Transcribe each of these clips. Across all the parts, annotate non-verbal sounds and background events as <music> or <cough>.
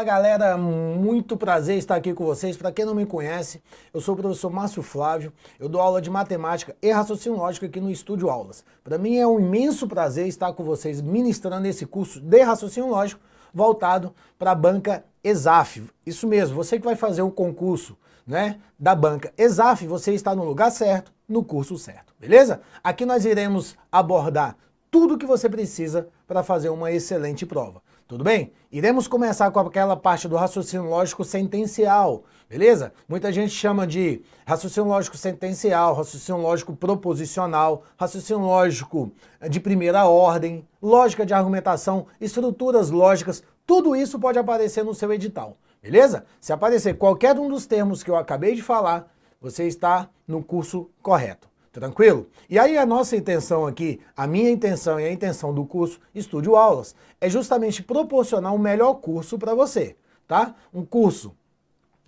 Fala galera, muito prazer estar aqui com vocês. Para quem não me conhece, eu sou o professor Márcio Flávio, eu dou aula de matemática e raciocínio lógico aqui no Estúdio Aulas. Para mim é um imenso prazer estar com vocês ministrando esse curso de raciocínio lógico voltado para a banca ESAF. Isso mesmo, você que vai fazer o concurso né, da banca ESAF, você está no lugar certo, no curso certo, beleza? Aqui nós iremos abordar tudo que você precisa para fazer uma excelente prova. Tudo bem? Iremos começar com aquela parte do raciocínio lógico sentencial, beleza? Muita gente chama de raciocínio lógico sentencial, raciocínio lógico proposicional, raciocínio lógico de primeira ordem, lógica de argumentação, estruturas lógicas, tudo isso pode aparecer no seu edital, beleza? Se aparecer qualquer um dos termos que eu acabei de falar, você está no curso correto. Tranquilo? E aí a nossa intenção aqui, a minha intenção e a intenção do curso Estúdio Aulas, é justamente proporcionar um melhor curso para você, tá? Um curso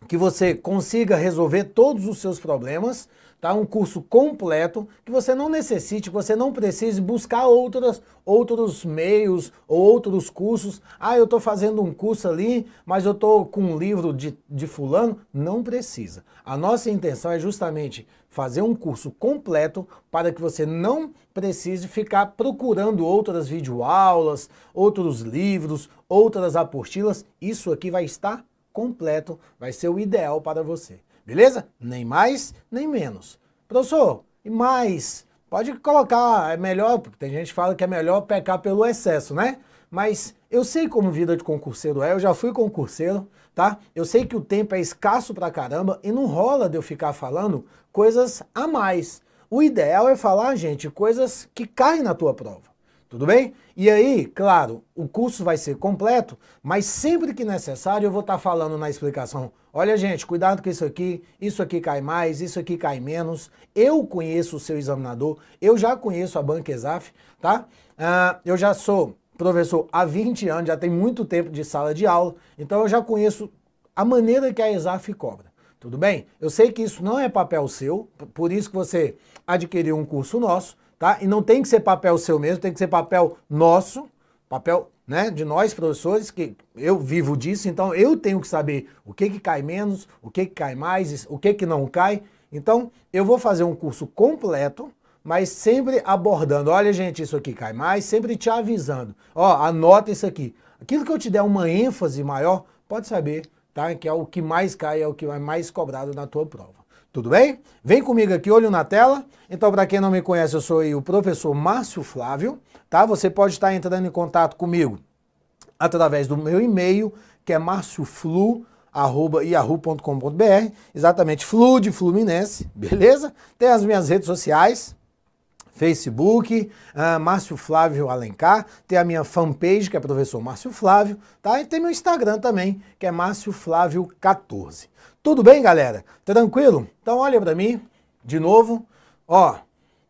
que você consiga resolver todos os seus problemas, tá? Um curso completo que você não necessite, que você não precise buscar outras, outros meios ou outros cursos. Ah, eu estou fazendo um curso ali, mas eu estou com um livro de, de fulano. Não precisa. A nossa intenção é justamente fazer um curso completo para que você não precise ficar procurando outras videoaulas, outros livros, outras apostilas. Isso aqui vai estar completo, vai ser o ideal para você. Beleza? Nem mais, nem menos. Professor, e mais? Pode colocar, é melhor, porque tem gente que fala que é melhor pecar pelo excesso, né? Mas eu sei como vida de concurseiro é, eu já fui concurseiro, tá? Eu sei que o tempo é escasso pra caramba e não rola de eu ficar falando coisas a mais. O ideal é falar, gente, coisas que caem na tua prova. Tudo bem? E aí, claro, o curso vai ser completo, mas sempre que necessário eu vou estar tá falando na explicação. Olha, gente, cuidado com isso aqui, isso aqui cai mais, isso aqui cai menos. Eu conheço o seu examinador, eu já conheço a Banca Exaf, tá? Uh, eu já sou professor há 20 anos, já tem muito tempo de sala de aula, então eu já conheço a maneira que a ESAF cobra. Tudo bem? Eu sei que isso não é papel seu, por isso que você adquiriu um curso nosso, tá? E não tem que ser papel seu mesmo, tem que ser papel nosso, papel né, de nós professores, que eu vivo disso, então eu tenho que saber o que, que cai menos, o que, que cai mais, o que, que não cai. Então eu vou fazer um curso completo, mas sempre abordando. Olha, gente, isso aqui cai mais, sempre te avisando. Ó, anota isso aqui. Aquilo que eu te der uma ênfase maior, pode saber, tá? Que é o que mais cai, é o que é mais cobrado na tua prova. Tudo bem? Vem comigo aqui, olho na tela. Então, para quem não me conhece, eu sou o professor Márcio Flávio, tá? Você pode estar entrando em contato comigo através do meu e-mail, que é marcioflu.com arroba yahoo.com.br, exatamente Flu de Fluminense, beleza? Tem as minhas redes sociais, Facebook, uh, Márcio Flávio Alencar, tem a minha fanpage, que é professor Márcio Flávio, tá? E tem meu Instagram também, que é Márcio Flávio 14. Tudo bem, galera? Tranquilo? Então olha para mim, de novo, ó,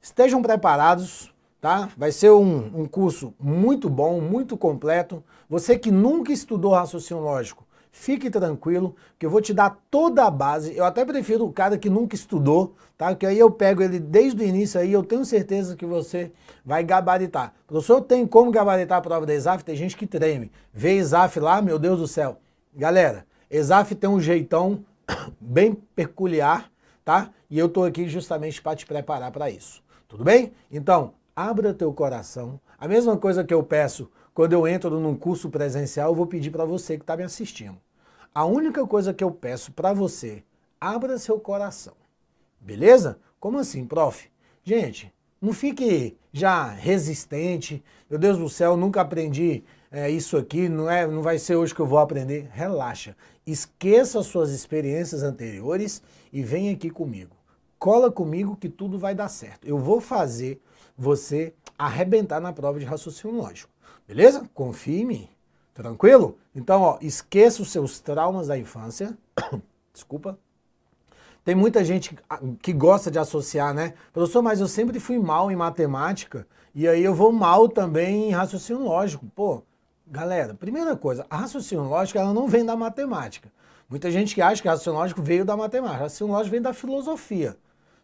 estejam preparados, tá? Vai ser um, um curso muito bom, muito completo. Você que nunca estudou raciocínio lógico, Fique tranquilo, que eu vou te dar toda a base. Eu até prefiro o cara que nunca estudou, tá? Que aí eu pego ele desde o início aí, eu tenho certeza que você vai gabaritar. Professor, tem como gabaritar a prova da ESAF? Tem gente que treme. Vê ESAF lá, meu Deus do céu. Galera, ESAF tem um jeitão <coughs> bem peculiar, tá? E eu tô aqui justamente para te preparar para isso. Tudo bem? Então, abra teu coração. A mesma coisa que eu peço quando eu entro num curso presencial, eu vou pedir para você que está me assistindo. A única coisa que eu peço para você, abra seu coração. Beleza? Como assim, prof? Gente, não fique já resistente. Meu Deus do céu, nunca aprendi é, isso aqui, não, é, não vai ser hoje que eu vou aprender. Relaxa. Esqueça suas experiências anteriores e vem aqui comigo. Cola comigo que tudo vai dar certo. Eu vou fazer você arrebentar na prova de raciocínio lógico. Beleza? Confie em mim. Tranquilo? Então, ó, esqueça os seus traumas da infância. <coughs> Desculpa. Tem muita gente ah, que gosta de associar, né? Professor, mas eu sempre fui mal em matemática e aí eu vou mal também em raciocínio lógico. Pô, galera, primeira coisa, a raciocínio lógico ela não vem da matemática. Muita gente que acha que raciocínio lógico veio da matemática. Raciocínio lógico vem da filosofia.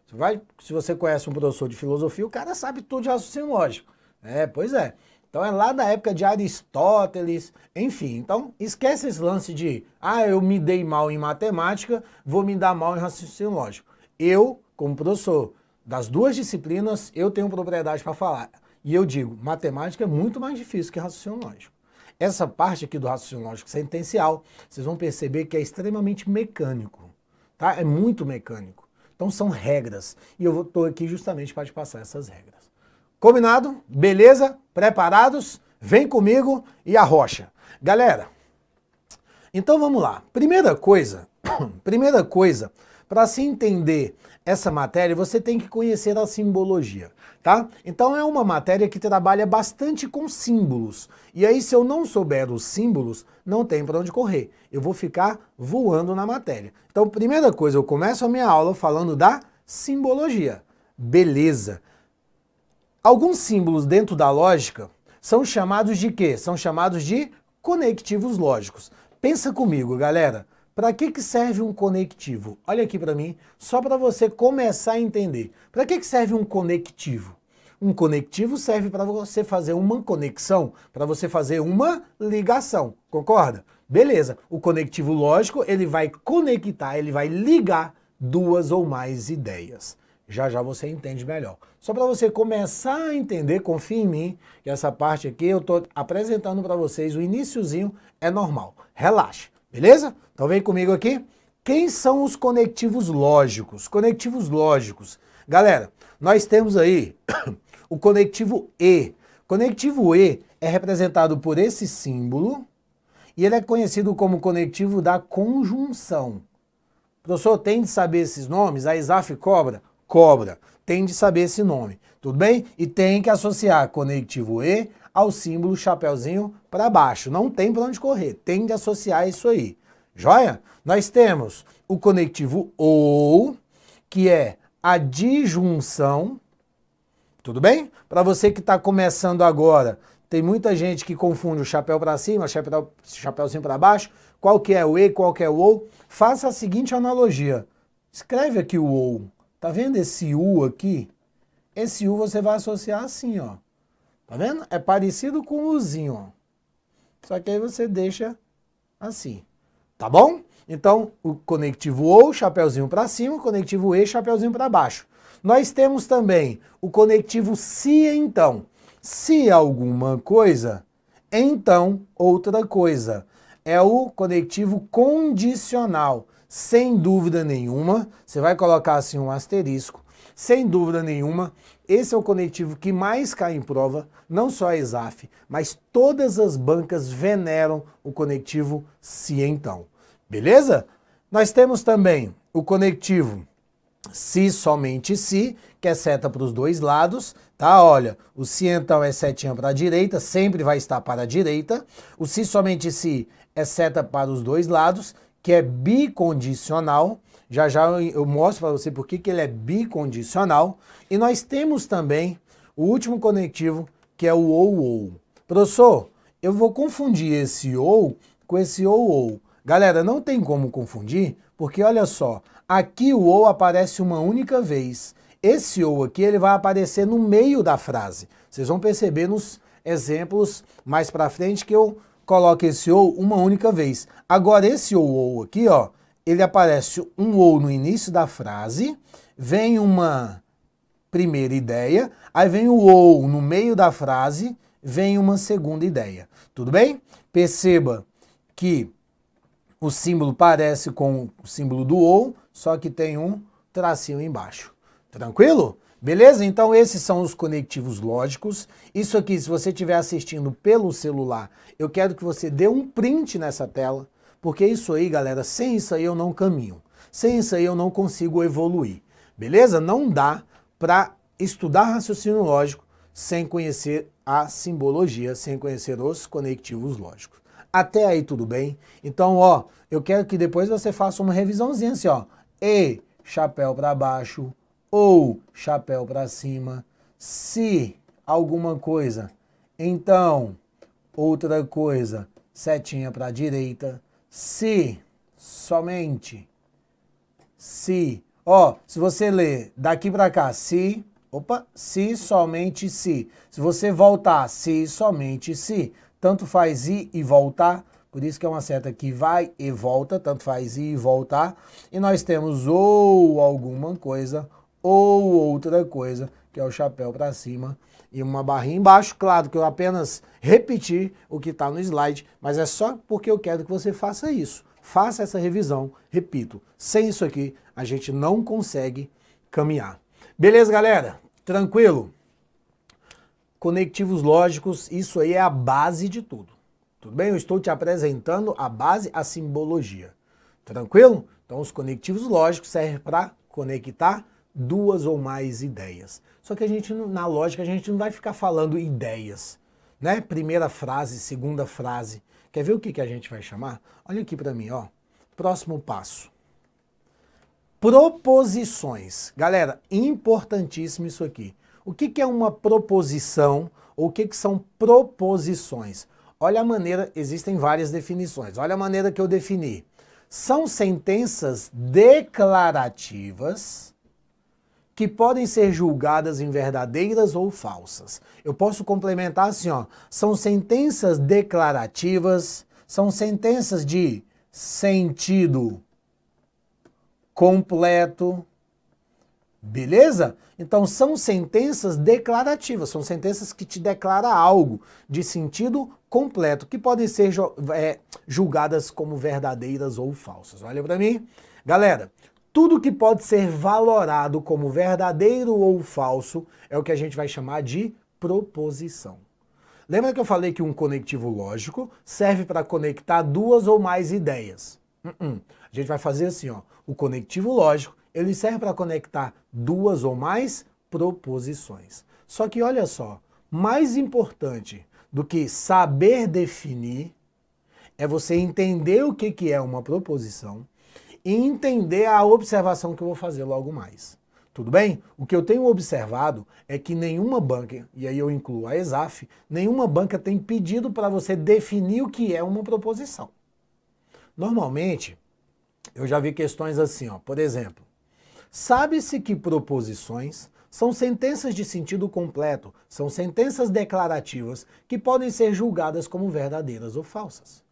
Você vai, se você conhece um professor de filosofia, o cara sabe tudo de raciocínio lógico. É, pois é. Então é lá da época de Aristóteles, enfim. Então esquece esse lance de, ah, eu me dei mal em matemática, vou me dar mal em raciocínio lógico. Eu, como professor das duas disciplinas, eu tenho propriedade para falar. E eu digo, matemática é muito mais difícil que raciocínio lógico. Essa parte aqui do raciocínio lógico sentencial, vocês vão perceber que é extremamente mecânico, tá? É muito mecânico. Então são regras, e eu estou aqui justamente para te passar essas regras. Combinado? Beleza? Preparados? Vem comigo e a rocha. Galera, então vamos lá. Primeira coisa, <coughs> primeira coisa, para se entender essa matéria, você tem que conhecer a simbologia, tá? Então é uma matéria que trabalha bastante com símbolos. E aí se eu não souber os símbolos, não tem para onde correr. Eu vou ficar voando na matéria. Então, primeira coisa, eu começo a minha aula falando da simbologia. Beleza. Alguns símbolos dentro da lógica são chamados de quê? São chamados de conectivos lógicos. Pensa comigo, galera. Para que, que serve um conectivo? Olha aqui para mim, só para você começar a entender. Para que, que serve um conectivo? Um conectivo serve para você fazer uma conexão, para você fazer uma ligação, concorda? Beleza, o conectivo lógico ele vai conectar, ele vai ligar duas ou mais ideias. Já já você entende melhor. Só para você começar a entender, confia em mim, que essa parte aqui eu estou apresentando para vocês, o iníciozinho é normal. Relaxa, beleza? Então vem comigo aqui. Quem são os conectivos lógicos? Conectivos lógicos. Galera, nós temos aí <coughs> o conectivo E. Conectivo E é representado por esse símbolo e ele é conhecido como conectivo da conjunção. Professor, tem de saber esses nomes? A ISAF cobra? cobra. Tem de saber esse nome, tudo bem? E tem que associar conectivo E ao símbolo chapéuzinho para baixo. Não tem para onde correr, tem de associar isso aí. Joia? Nós temos o conectivo OU, que é a disjunção, tudo bem? Para você que está começando agora, tem muita gente que confunde o chapéu para cima, o chapéu, chapéuzinho para baixo, qual que é o E, qual que é o OU. Faça a seguinte analogia, escreve aqui o OU, Tá vendo esse U aqui? Esse U você vai associar assim, ó. Tá vendo? É parecido com o Uzinho, ó. Só que aí você deixa assim. Tá bom? Então, o conectivo OU, chapéuzinho para cima, conectivo E, chapéuzinho para baixo. Nós temos também o conectivo se então. Se alguma coisa, então outra coisa. É o conectivo condicional sem dúvida nenhuma, você vai colocar assim um asterisco, sem dúvida nenhuma, esse é o conectivo que mais cai em prova, não só a ESAF, mas todas as bancas veneram o conectivo então Beleza? Nós temos também o conectivo se somente se, que é seta para os dois lados, tá? Olha, o se então é setinha para a direita, sempre vai estar para a direita. O se somente se é seta para os dois lados que é bicondicional. Já já eu, mostro para você por que ele é bicondicional. E nós temos também o último conectivo, que é o ou ou. Professor, eu vou confundir esse ou com esse ou ou. Galera, não tem como confundir, porque olha só, aqui o ou aparece uma única vez. Esse ou aqui ele vai aparecer no meio da frase. Vocês vão perceber nos exemplos mais para frente que eu coloca esse ou uma única vez. Agora, esse ou ou aqui, ó, ele aparece um ou no início da frase, vem uma primeira ideia, aí vem o ou no meio da frase, vem uma segunda ideia. Tudo bem? Perceba que o símbolo parece com o símbolo do ou, só que tem um tracinho embaixo. Tranquilo? Beleza? Então esses são os conectivos lógicos. Isso aqui, se você estiver assistindo pelo celular, eu quero que você dê um print nessa tela, porque isso aí, galera, sem isso aí eu não caminho. Sem isso aí eu não consigo evoluir. Beleza? Não dá para estudar raciocínio lógico sem conhecer a simbologia, sem conhecer os conectivos lógicos. Até aí tudo bem? Então, ó, eu quero que depois você faça uma revisãozinha assim, ó. E chapéu para baixo, ou chapéu para cima. Se alguma coisa, então outra coisa, setinha para a direita. Se somente, se, ó, se você ler daqui para cá, se, opa, se somente se. Se você voltar, se somente se, tanto faz ir e voltar, por isso que é uma seta que vai e volta, tanto faz ir e voltar. E nós temos ou alguma coisa ou outra coisa, que é o chapéu para cima e uma barrinha embaixo. Claro que eu apenas repeti o que está no slide, mas é só porque eu quero que você faça isso. Faça essa revisão, repito, sem isso aqui a gente não consegue caminhar. Beleza, galera? Tranquilo? Conectivos lógicos, isso aí é a base de tudo. Tudo bem? Eu estou te apresentando a base, a simbologia. Tranquilo? Então, os conectivos lógicos servem para conectar duas ou mais ideias. Só que a gente, na lógica, a gente não vai ficar falando ideias, né? Primeira frase, segunda frase. Quer ver o que, que a gente vai chamar? Olha aqui para mim, ó. Próximo passo. Proposições. Galera, importantíssimo isso aqui. O que, que é uma proposição ou o que, que são proposições? Olha a maneira, existem várias definições. Olha a maneira que eu defini. São sentenças declarativas que podem ser julgadas em verdadeiras ou falsas. Eu posso complementar assim, ó, são sentenças declarativas, são sentenças de sentido completo. Beleza? Então são sentenças declarativas, são sentenças que te declaram algo de sentido completo, que podem ser é, julgadas como verdadeiras ou falsas. Olha para mim. Galera, tudo que pode ser valorado como verdadeiro ou falso é o que a gente vai chamar de proposição. Lembra que eu falei que um conectivo lógico serve para conectar duas ou mais ideias? Uh -uh. A gente vai fazer assim, ó. O conectivo lógico ele serve para conectar duas ou mais proposições. Só que olha só, mais importante do que saber definir é você entender o que, que é uma proposição e entender a observação que eu vou fazer logo mais. Tudo bem? O que eu tenho observado é que nenhuma banca, e aí eu incluo a ESAF, nenhuma banca tem pedido para você definir o que é uma proposição. Normalmente, eu já vi questões assim, ó, por exemplo, sabe-se que proposições são sentenças de sentido completo, são sentenças declarativas que podem ser julgadas como verdadeiras ou falsas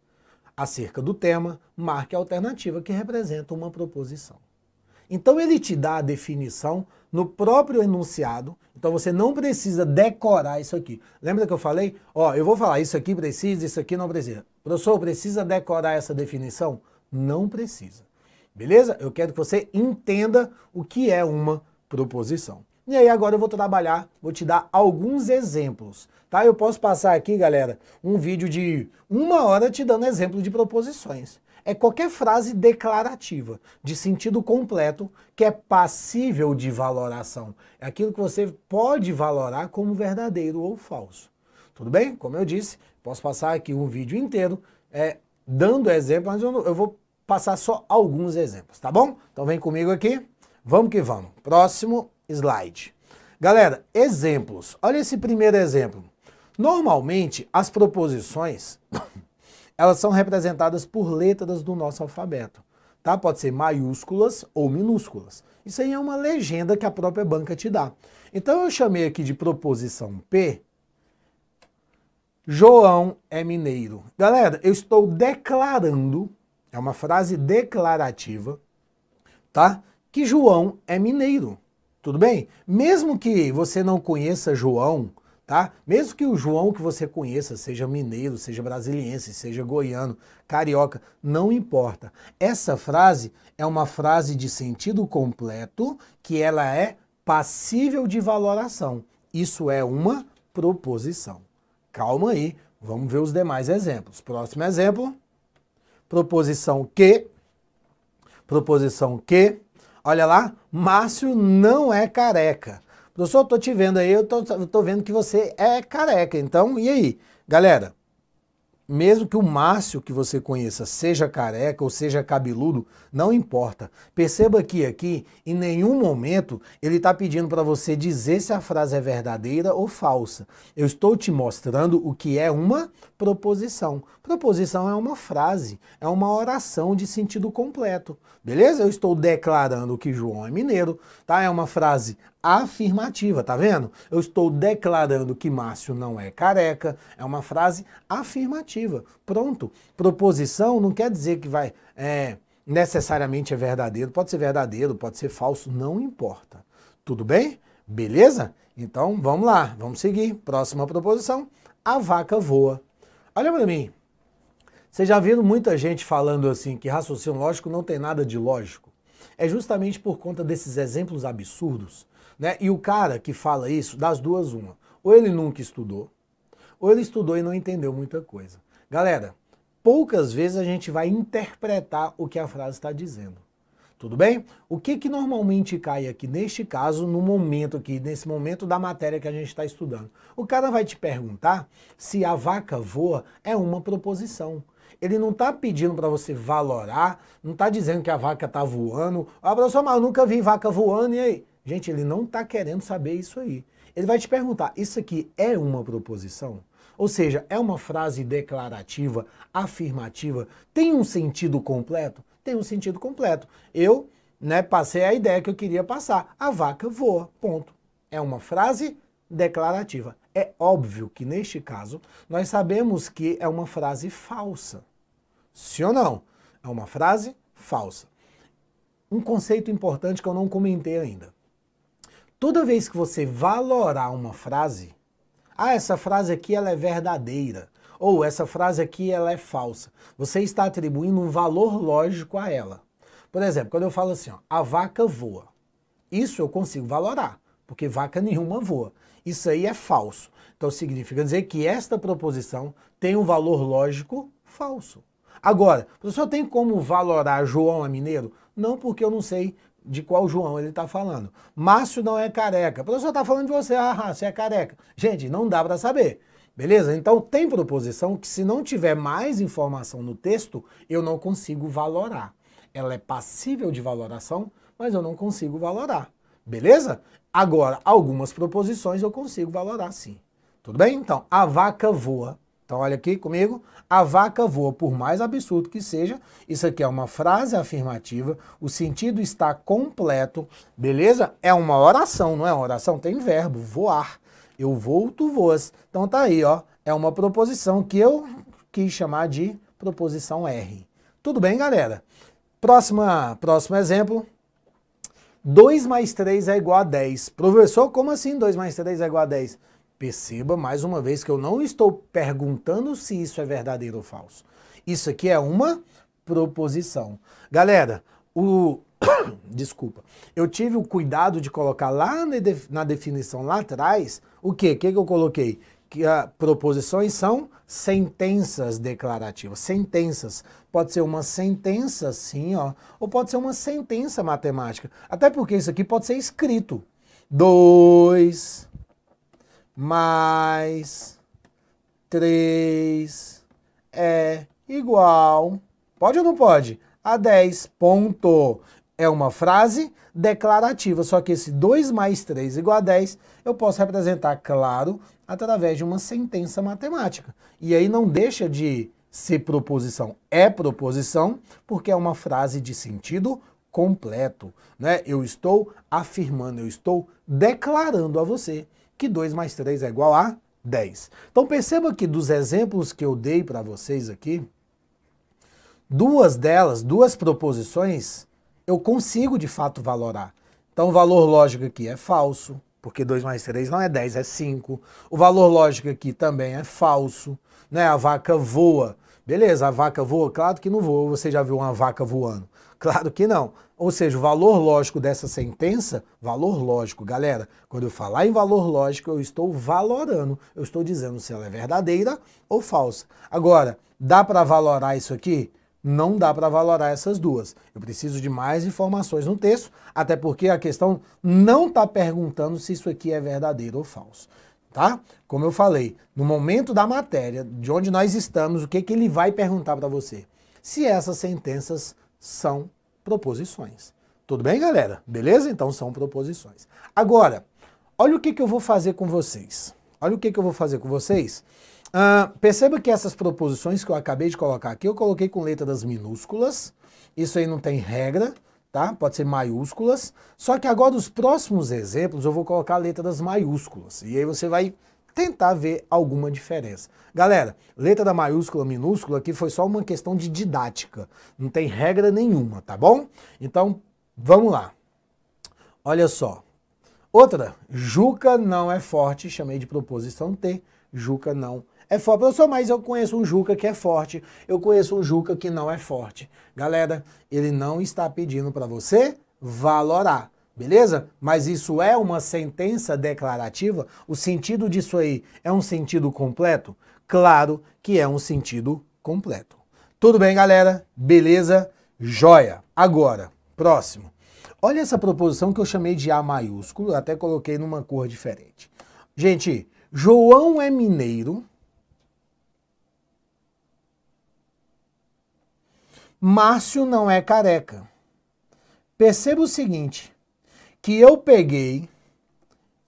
acerca do tema, marque a alternativa que representa uma proposição. Então ele te dá a definição no próprio enunciado, então você não precisa decorar isso aqui. Lembra que eu falei? Ó, eu vou falar isso aqui precisa, isso aqui não precisa. Professor, precisa decorar essa definição? Não precisa. Beleza? Eu quero que você entenda o que é uma proposição. E aí agora eu vou trabalhar, vou te dar alguns exemplos, tá? Eu posso passar aqui, galera, um vídeo de uma hora te dando exemplo de proposições. É qualquer frase declarativa, de sentido completo, que é passível de valoração. É aquilo que você pode valorar como verdadeiro ou falso. Tudo bem? Como eu disse, posso passar aqui um vídeo inteiro é, dando exemplos, mas eu, eu vou passar só alguns exemplos, tá bom? Então vem comigo aqui, vamos que vamos. Próximo slide. Galera, exemplos. Olha esse primeiro exemplo. Normalmente, as proposições, <coughs> elas são representadas por letras do nosso alfabeto, tá? Pode ser maiúsculas ou minúsculas. Isso aí é uma legenda que a própria banca te dá. Então eu chamei aqui de proposição P, João é mineiro. Galera, eu estou declarando, é uma frase declarativa, tá? Que João é mineiro tudo bem? Mesmo que você não conheça João, tá? Mesmo que o João que você conheça seja mineiro, seja brasiliense, seja goiano, carioca, não importa. Essa frase é uma frase de sentido completo que ela é passível de valoração. Isso é uma proposição. Calma aí, vamos ver os demais exemplos. Próximo exemplo: proposição que, proposição que Olha lá, Márcio não é careca. Professor, eu tô te vendo aí, eu tô, eu tô vendo que você é careca. Então, e aí? Galera, mesmo que o Márcio que você conheça seja careca ou seja cabeludo, não importa. Perceba que aqui, em nenhum momento, ele está pedindo para você dizer se a frase é verdadeira ou falsa. Eu estou te mostrando o que é uma proposição. Proposição é uma frase, é uma oração de sentido completo. Beleza? Eu estou declarando que João é mineiro, tá? É uma frase afirmativa, tá vendo? Eu estou declarando que Márcio não é careca, é uma frase afirmativa. Pronto. Proposição não quer dizer que vai é, necessariamente é verdadeiro, pode ser verdadeiro, pode ser falso, não importa. Tudo bem? Beleza? Então vamos lá, vamos seguir. Próxima proposição: a vaca voa. Olha para mim. Vocês já viram muita gente falando assim que raciocínio lógico não tem nada de lógico? É justamente por conta desses exemplos absurdos né? E o cara que fala isso, das duas, uma. Ou ele nunca estudou, ou ele estudou e não entendeu muita coisa. Galera, poucas vezes a gente vai interpretar o que a frase está dizendo. Tudo bem? O que, que normalmente cai aqui neste caso, no momento aqui, nesse momento da matéria que a gente está estudando? O cara vai te perguntar se a vaca voa é uma proposição. Ele não está pedindo para você valorar, não está dizendo que a vaca está voando. Ah, professor, mas eu nunca vi vaca voando, e aí? Gente, ele não está querendo saber isso aí. Ele vai te perguntar: isso aqui é uma proposição? Ou seja, é uma frase declarativa, afirmativa? Tem um sentido completo? Tem um sentido completo. Eu né, passei a ideia que eu queria passar. A vaca voa. Ponto. É uma frase declarativa. É óbvio que neste caso nós sabemos que é uma frase falsa. Sim ou não? É uma frase falsa. Um conceito importante que eu não comentei ainda. Toda vez que você valorar uma frase, ah, essa frase aqui ela é verdadeira, ou essa frase aqui ela é falsa, você está atribuindo um valor lógico a ela. Por exemplo, quando eu falo assim, ó, a vaca voa, isso eu consigo valorar, porque vaca nenhuma voa. Isso aí é falso. Então significa dizer que esta proposição tem um valor lógico falso. Agora, o professor tem como valorar João é mineiro? Não, porque eu não sei de qual João ele está falando. Márcio não é careca. O professor está falando de você, ah, você é careca. Gente, não dá para saber. Beleza? Então tem proposição que se não tiver mais informação no texto, eu não consigo valorar. Ela é passível de valoração, mas eu não consigo valorar. Beleza? Agora, algumas proposições eu consigo valorar sim. Tudo bem? Então, a vaca voa. Então, olha aqui comigo. A vaca voa, por mais absurdo que seja. Isso aqui é uma frase afirmativa. O sentido está completo, beleza? É uma oração, não é uma oração? Tem verbo, voar. Eu vou, tu voas. Então tá aí, ó. É uma proposição que eu quis chamar de proposição R. Tudo bem, galera? Próxima, próximo exemplo. 2 mais 3 é igual a 10. Professor, como assim 2 mais 3 é igual a 10? Perceba mais uma vez que eu não estou perguntando se isso é verdadeiro ou falso. Isso aqui é uma proposição. Galera, o <coughs> desculpa. Eu tive o cuidado de colocar lá na definição lá atrás o quê? O que, que eu coloquei? Que a, proposições são sentenças declarativas. Sentenças. Pode ser uma sentença, sim, ó, ou pode ser uma sentença matemática. Até porque isso aqui pode ser escrito. Dois mais 3 é igual. Pode ou não pode? A 10. Ponto. É uma frase declarativa, só que esse 2 mais 3 igual a 10 eu posso representar, claro, através de uma sentença matemática. E aí não deixa de ser proposição. É proposição porque é uma frase de sentido completo. Né? Eu estou afirmando, eu estou declarando a você que 2 mais 3 é igual a 10. Então perceba que dos exemplos que eu dei para vocês aqui, duas delas, duas proposições, eu consigo de fato valorar. Então o valor lógico aqui é falso, porque 2 mais 3 não é 10, é 5. O valor lógico aqui também é falso, né? A vaca voa. Beleza, a vaca voa? Claro que não voa. Você já viu uma vaca voando? Claro que não. Ou seja, o valor lógico dessa sentença, valor lógico, galera, quando eu falar em valor lógico, eu estou valorando, eu estou dizendo se ela é verdadeira ou falsa. Agora, dá para valorar isso aqui? Não dá para valorar essas duas. Eu preciso de mais informações no texto, até porque a questão não está perguntando se isso aqui é verdadeiro ou falso. Tá? Como eu falei, no momento da matéria, de onde nós estamos, o que, que ele vai perguntar para você? Se essas sentenças são proposições. Tudo bem, galera? Beleza? Então são proposições. Agora, olha o que, que eu vou fazer com vocês. Olha o que, que eu vou fazer com vocês. Ah, perceba que essas proposições que eu acabei de colocar aqui, eu coloquei com letras minúsculas. Isso aí não tem regra, tá? Pode ser maiúsculas. Só que agora os próximos exemplos eu vou colocar letras maiúsculas. E aí você vai tentar ver alguma diferença. Galera, letra da maiúscula, minúscula aqui foi só uma questão de didática, não tem regra nenhuma, tá bom? Então, vamos lá. Olha só. Outra, Juca não é forte, chamei de proposição T, Juca não é forte. Eu sou mais. eu conheço um Juca que é forte, eu conheço um Juca que não é forte. Galera, ele não está pedindo para você valorar Beleza? Mas isso é uma sentença declarativa? O sentido disso aí é um sentido completo? Claro que é um sentido completo. Tudo bem, galera? Beleza? Joia! Agora, próximo. Olha essa proposição que eu chamei de A maiúsculo, até coloquei numa cor diferente. Gente, João é mineiro, Márcio não é careca. Perceba o seguinte: que eu peguei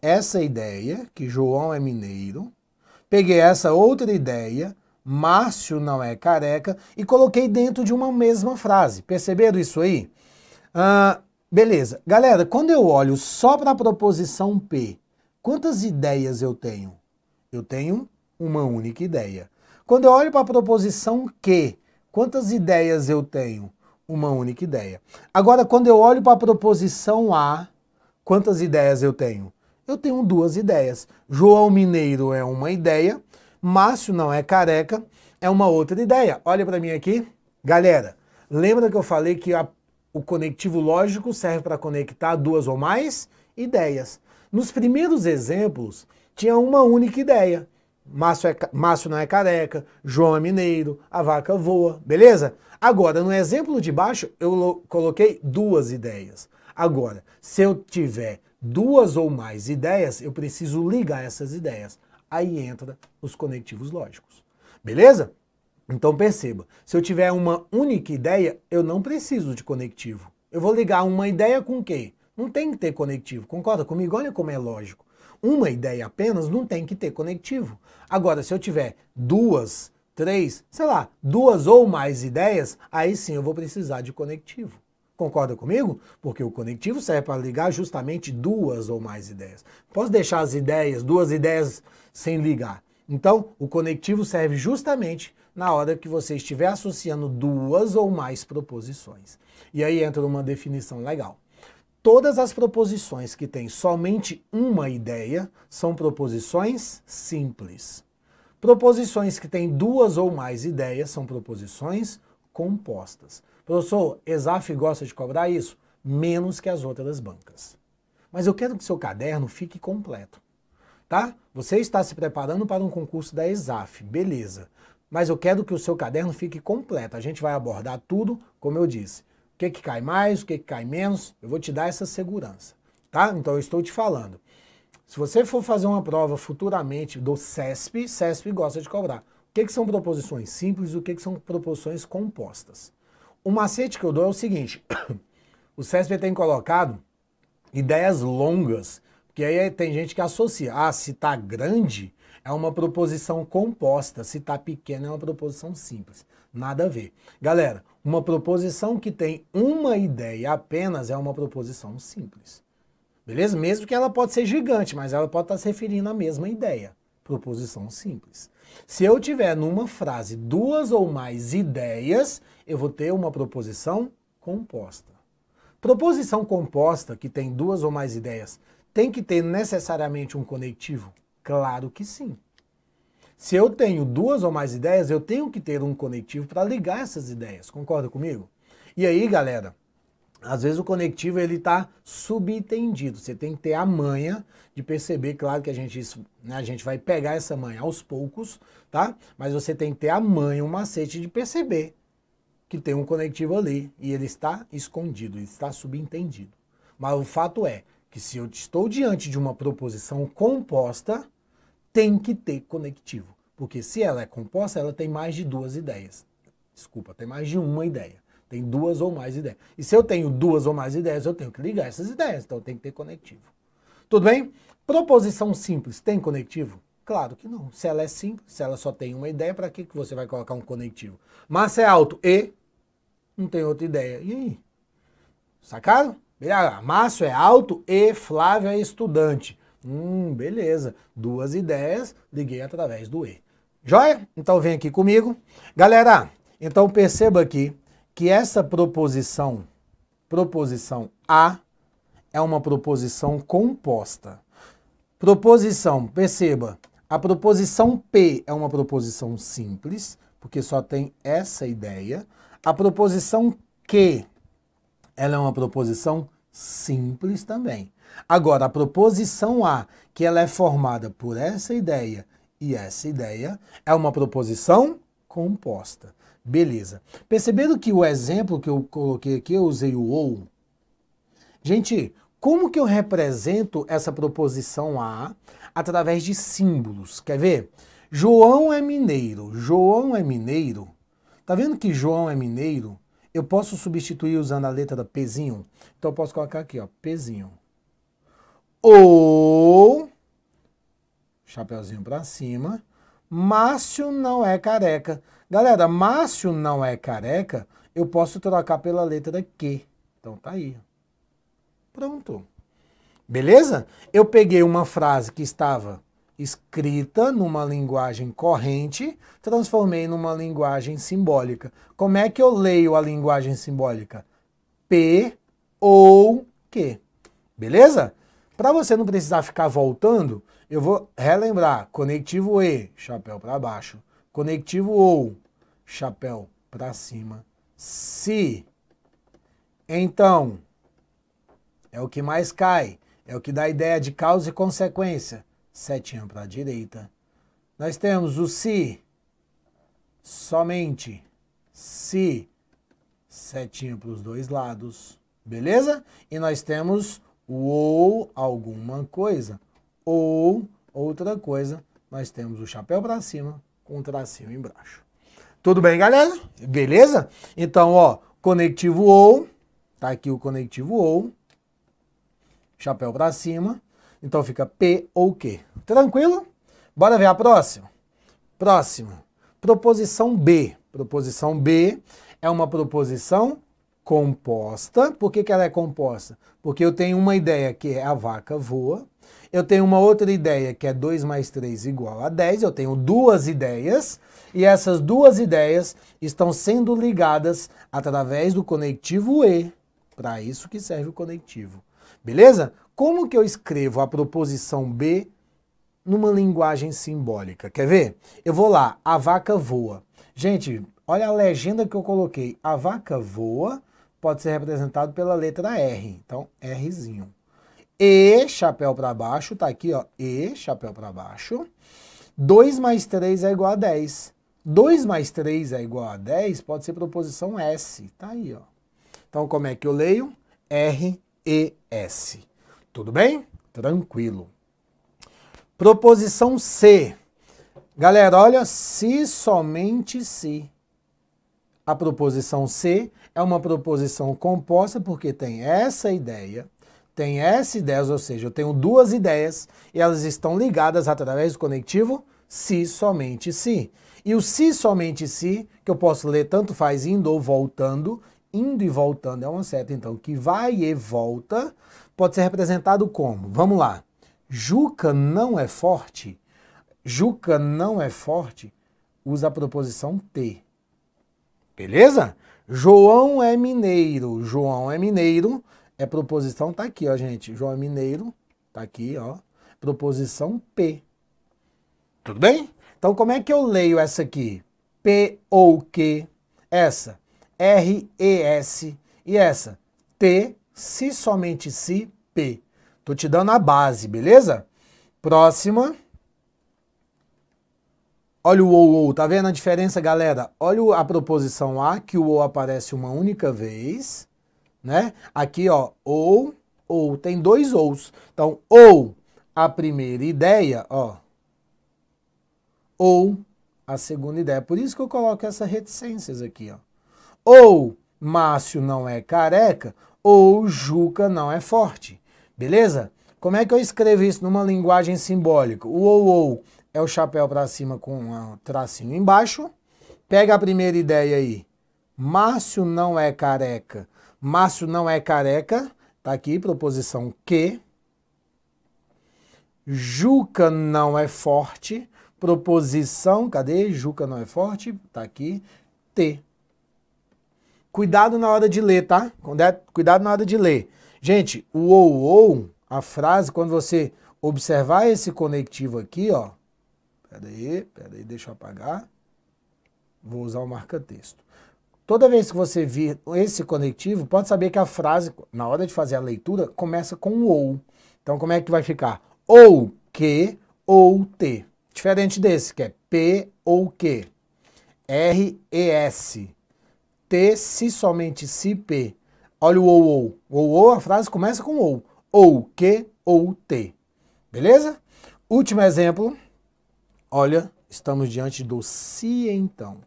essa ideia, que João é mineiro, peguei essa outra ideia, Márcio não é careca, e coloquei dentro de uma mesma frase. Perceberam isso aí? Ah, beleza. Galera, quando eu olho só para a proposição P, quantas ideias eu tenho? Eu tenho uma única ideia. Quando eu olho para a proposição q, quantas ideias eu tenho? Uma única ideia. Agora, quando eu olho para a proposição A, Quantas ideias eu tenho? Eu tenho duas ideias. João Mineiro é uma ideia, Márcio não é careca, é uma outra ideia. Olha para mim aqui. Galera, lembra que eu falei que a, o conectivo lógico serve para conectar duas ou mais ideias. Nos primeiros exemplos, tinha uma única ideia. Márcio, é, Márcio não é careca, João é mineiro, a vaca voa, beleza? Agora, no exemplo de baixo, eu coloquei duas ideias. Agora, se eu tiver duas ou mais ideias, eu preciso ligar essas ideias. Aí entra os conectivos lógicos. Beleza? Então perceba, se eu tiver uma única ideia, eu não preciso de conectivo. Eu vou ligar uma ideia com o quê? Não tem que ter conectivo. Concorda comigo? Olha como é lógico. Uma ideia apenas não tem que ter conectivo. Agora, se eu tiver duas, três, sei lá, duas ou mais ideias, aí sim eu vou precisar de conectivo. Concorda comigo? Porque o conectivo serve para ligar justamente duas ou mais ideias. Posso deixar as ideias, duas ideias sem ligar. Então, o conectivo serve justamente na hora que você estiver associando duas ou mais proposições. E aí entra uma definição legal. Todas as proposições que têm somente uma ideia são proposições simples. Proposições que têm duas ou mais ideias são proposições compostas. Professor, Exaf gosta de cobrar isso? Menos que as outras bancas. Mas eu quero que seu caderno fique completo, tá? Você está se preparando para um concurso da Exaf, beleza. Mas eu quero que o seu caderno fique completo. A gente vai abordar tudo, como eu disse. O que, que cai mais, o que, que cai menos, eu vou te dar essa segurança, tá? Então eu estou te falando. Se você for fazer uma prova futuramente do CESP, CESP gosta de cobrar. O que, que são proposições simples e o que, que são proposições compostas? O macete que eu dou é o seguinte: <coughs> o CESP tem colocado ideias longas, porque aí é, tem gente que associa, ah, se tá grande é uma proposição composta, se tá pequena é uma proposição simples. Nada a ver. Galera, uma proposição que tem uma ideia apenas é uma proposição simples. Beleza? Mesmo que ela pode ser gigante, mas ela pode estar tá se referindo à mesma ideia. Proposição simples. Se eu tiver numa frase duas ou mais ideias, eu vou ter uma proposição composta. Proposição composta, que tem duas ou mais ideias, tem que ter necessariamente um conectivo? Claro que sim. Se eu tenho duas ou mais ideias, eu tenho que ter um conectivo para ligar essas ideias. Concorda comigo? E aí, galera, às vezes o conectivo ele está subentendido. Você tem que ter a manha de perceber, claro que a gente, né, a gente vai pegar essa manha aos poucos, tá? Mas você tem que ter a manha, o um macete de perceber que tem um conectivo ali e ele está escondido, ele está subentendido. Mas o fato é que se eu estou diante de uma proposição composta, tem que ter conectivo. Porque se ela é composta, ela tem mais de duas ideias. Desculpa, tem mais de uma ideia. Tem duas ou mais ideias. E se eu tenho duas ou mais ideias, eu tenho que ligar essas ideias. Então tem que ter conectivo. Tudo bem? Proposição simples tem conectivo? Claro que não. Se ela é simples, se ela só tem uma ideia, para que, que você vai colocar um conectivo? Massa é alto e não tem outra ideia. E aí? Sacaram? Beleza. Márcio é alto e Flávio é estudante. Hum, beleza. Duas ideias, liguei através do E. Joia? Então vem aqui comigo. Galera, então perceba aqui que essa proposição, proposição A, é uma proposição composta. Proposição, perceba, a proposição P é uma proposição simples, porque só tem essa ideia. A proposição que, ela é uma proposição simples também. Agora, a proposição A, que ela é formada por essa ideia e essa ideia, é uma proposição composta. Beleza. Perceberam que o exemplo que eu coloquei aqui, eu usei o ou. Gente, como que eu represento essa proposição A através de símbolos? Quer ver? João é mineiro. João é mineiro Tá vendo que João é mineiro? Eu posso substituir usando a letra Pzinho? Então eu posso colocar aqui, ó, Pzinho. Ou, chapeuzinho para cima, Márcio não é careca. Galera, Márcio não é careca, eu posso trocar pela letra Q. Então tá aí. Pronto. Beleza? Eu peguei uma frase que estava escrita numa linguagem corrente, transformei numa linguagem simbólica. Como é que eu leio a linguagem simbólica? P ou Q. Beleza? Para você não precisar ficar voltando, eu vou relembrar: conectivo E, chapéu para baixo. Conectivo OU, chapéu para cima. Se. Então, é o que mais cai, é o que dá a ideia de causa e consequência setinha para a direita. Nós temos o se, somente, se, setinha para os dois lados, beleza? E nós temos o ou alguma coisa, ou outra coisa. Nós temos o chapéu para cima com o tracinho embaixo. Tudo bem, galera? Beleza? Então, ó, conectivo ou, tá aqui o conectivo ou, chapéu para cima, então fica P ou Q. Tranquilo? Bora ver a próxima? Próximo. Proposição B. Proposição B é uma proposição composta. Por que, que ela é composta? Porque eu tenho uma ideia que é a vaca voa, eu tenho uma outra ideia que é 2 mais 3 igual a 10, eu tenho duas ideias, e essas duas ideias estão sendo ligadas através do conectivo E. Para isso que serve o conectivo. Beleza? Como que eu escrevo a proposição B numa linguagem simbólica? Quer ver? Eu vou lá, a vaca voa. Gente, olha a legenda que eu coloquei. A vaca voa pode ser representado pela letra R. Então, Rzinho. E, chapéu para baixo, tá aqui, ó. E, chapéu para baixo. 2 mais 3 é igual a 10. 2 mais 3 é igual a 10 pode ser proposição S. Tá aí, ó. Então, como é que eu leio? R, E, S. Tudo bem? Tranquilo. Proposição C. Galera, olha, se somente se. A proposição C é uma proposição composta porque tem essa ideia, tem essa ideia, ou seja, eu tenho duas ideias e elas estão ligadas através do conectivo se somente se. E o se somente se, que eu posso ler tanto faz indo ou voltando, indo e voltando é uma seta então que vai e volta, pode ser representado como, vamos lá, Juca não é forte, Juca não é forte, usa a proposição T. Beleza? João é mineiro, João é mineiro, é proposição, tá aqui, ó, gente. João é mineiro, tá aqui, ó. Proposição P. Tudo bem? Então, como é que eu leio essa aqui? P ou Q. Essa, R, E, S. E essa, T, se somente se, P. Tô te dando a base, beleza? Próxima. Olha o ou, ou, tá vendo a diferença, galera? Olha a proposição A, que o ou aparece uma única vez, né? Aqui, ó, ou, ou, tem dois ous. Então, ou a primeira ideia, ó, ou a segunda ideia. Por isso que eu coloco essas reticências aqui, ó. Ou Márcio não é careca, ou Juca não é forte. Beleza? Como é que eu escrevo isso numa linguagem simbólica? O ou ou é o chapéu para cima com um tracinho embaixo. Pega a primeira ideia aí. Márcio não é careca. Márcio não é careca. Tá aqui, proposição que. Juca não é forte. Proposição, cadê? Juca não é forte. Tá aqui. T. Cuidado na hora de ler, tá? É, cuidado na hora de ler. Gente, o ou ou, a frase, quando você observar esse conectivo aqui, ó. Peraí, peraí, deixa eu apagar. Vou usar o marca-texto. Toda vez que você vir esse conectivo, pode saber que a frase, na hora de fazer a leitura, começa com o ou. Então, como é que vai ficar? Ou que ou te. Diferente desse, que é P ou Q. R-E-S. T, se somente se P. Olha o ou ou. Ou ou, a frase começa com ou. Ou que ou T. Beleza? Último exemplo. Olha, estamos diante do se então.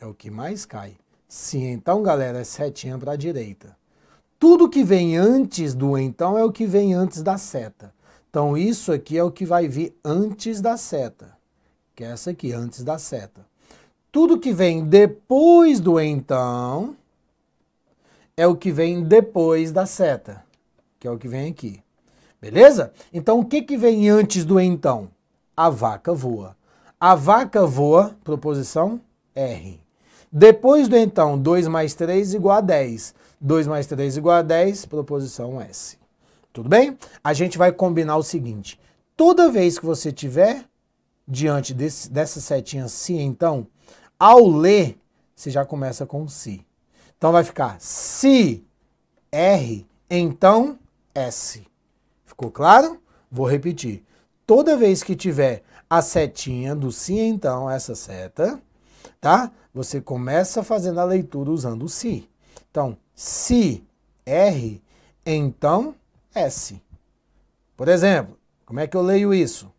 É o que mais cai. Se então, galera, é setinha para a direita. Tudo que vem antes do então é o que vem antes da seta. Então isso aqui é o que vai vir antes da seta. Que é essa aqui, antes da seta. Tudo que vem depois do então é o que vem depois da seta, que é o que vem aqui. Beleza? Então o que, que vem antes do então? A vaca voa. A vaca voa, proposição R. Depois do então, 2 mais 3 igual a 10. 2 mais 3 igual a 10, proposição S. Tudo bem? A gente vai combinar o seguinte. Toda vez que você tiver diante desse, dessa setinha assim, então, ao ler, você já começa com si. Então vai ficar si, R, então S. Ficou claro? Vou repetir. Toda vez que tiver a setinha do si, então, essa seta, tá? Você começa fazendo a leitura usando o si. Então, si, R, então S. Por exemplo, como é que eu leio isso?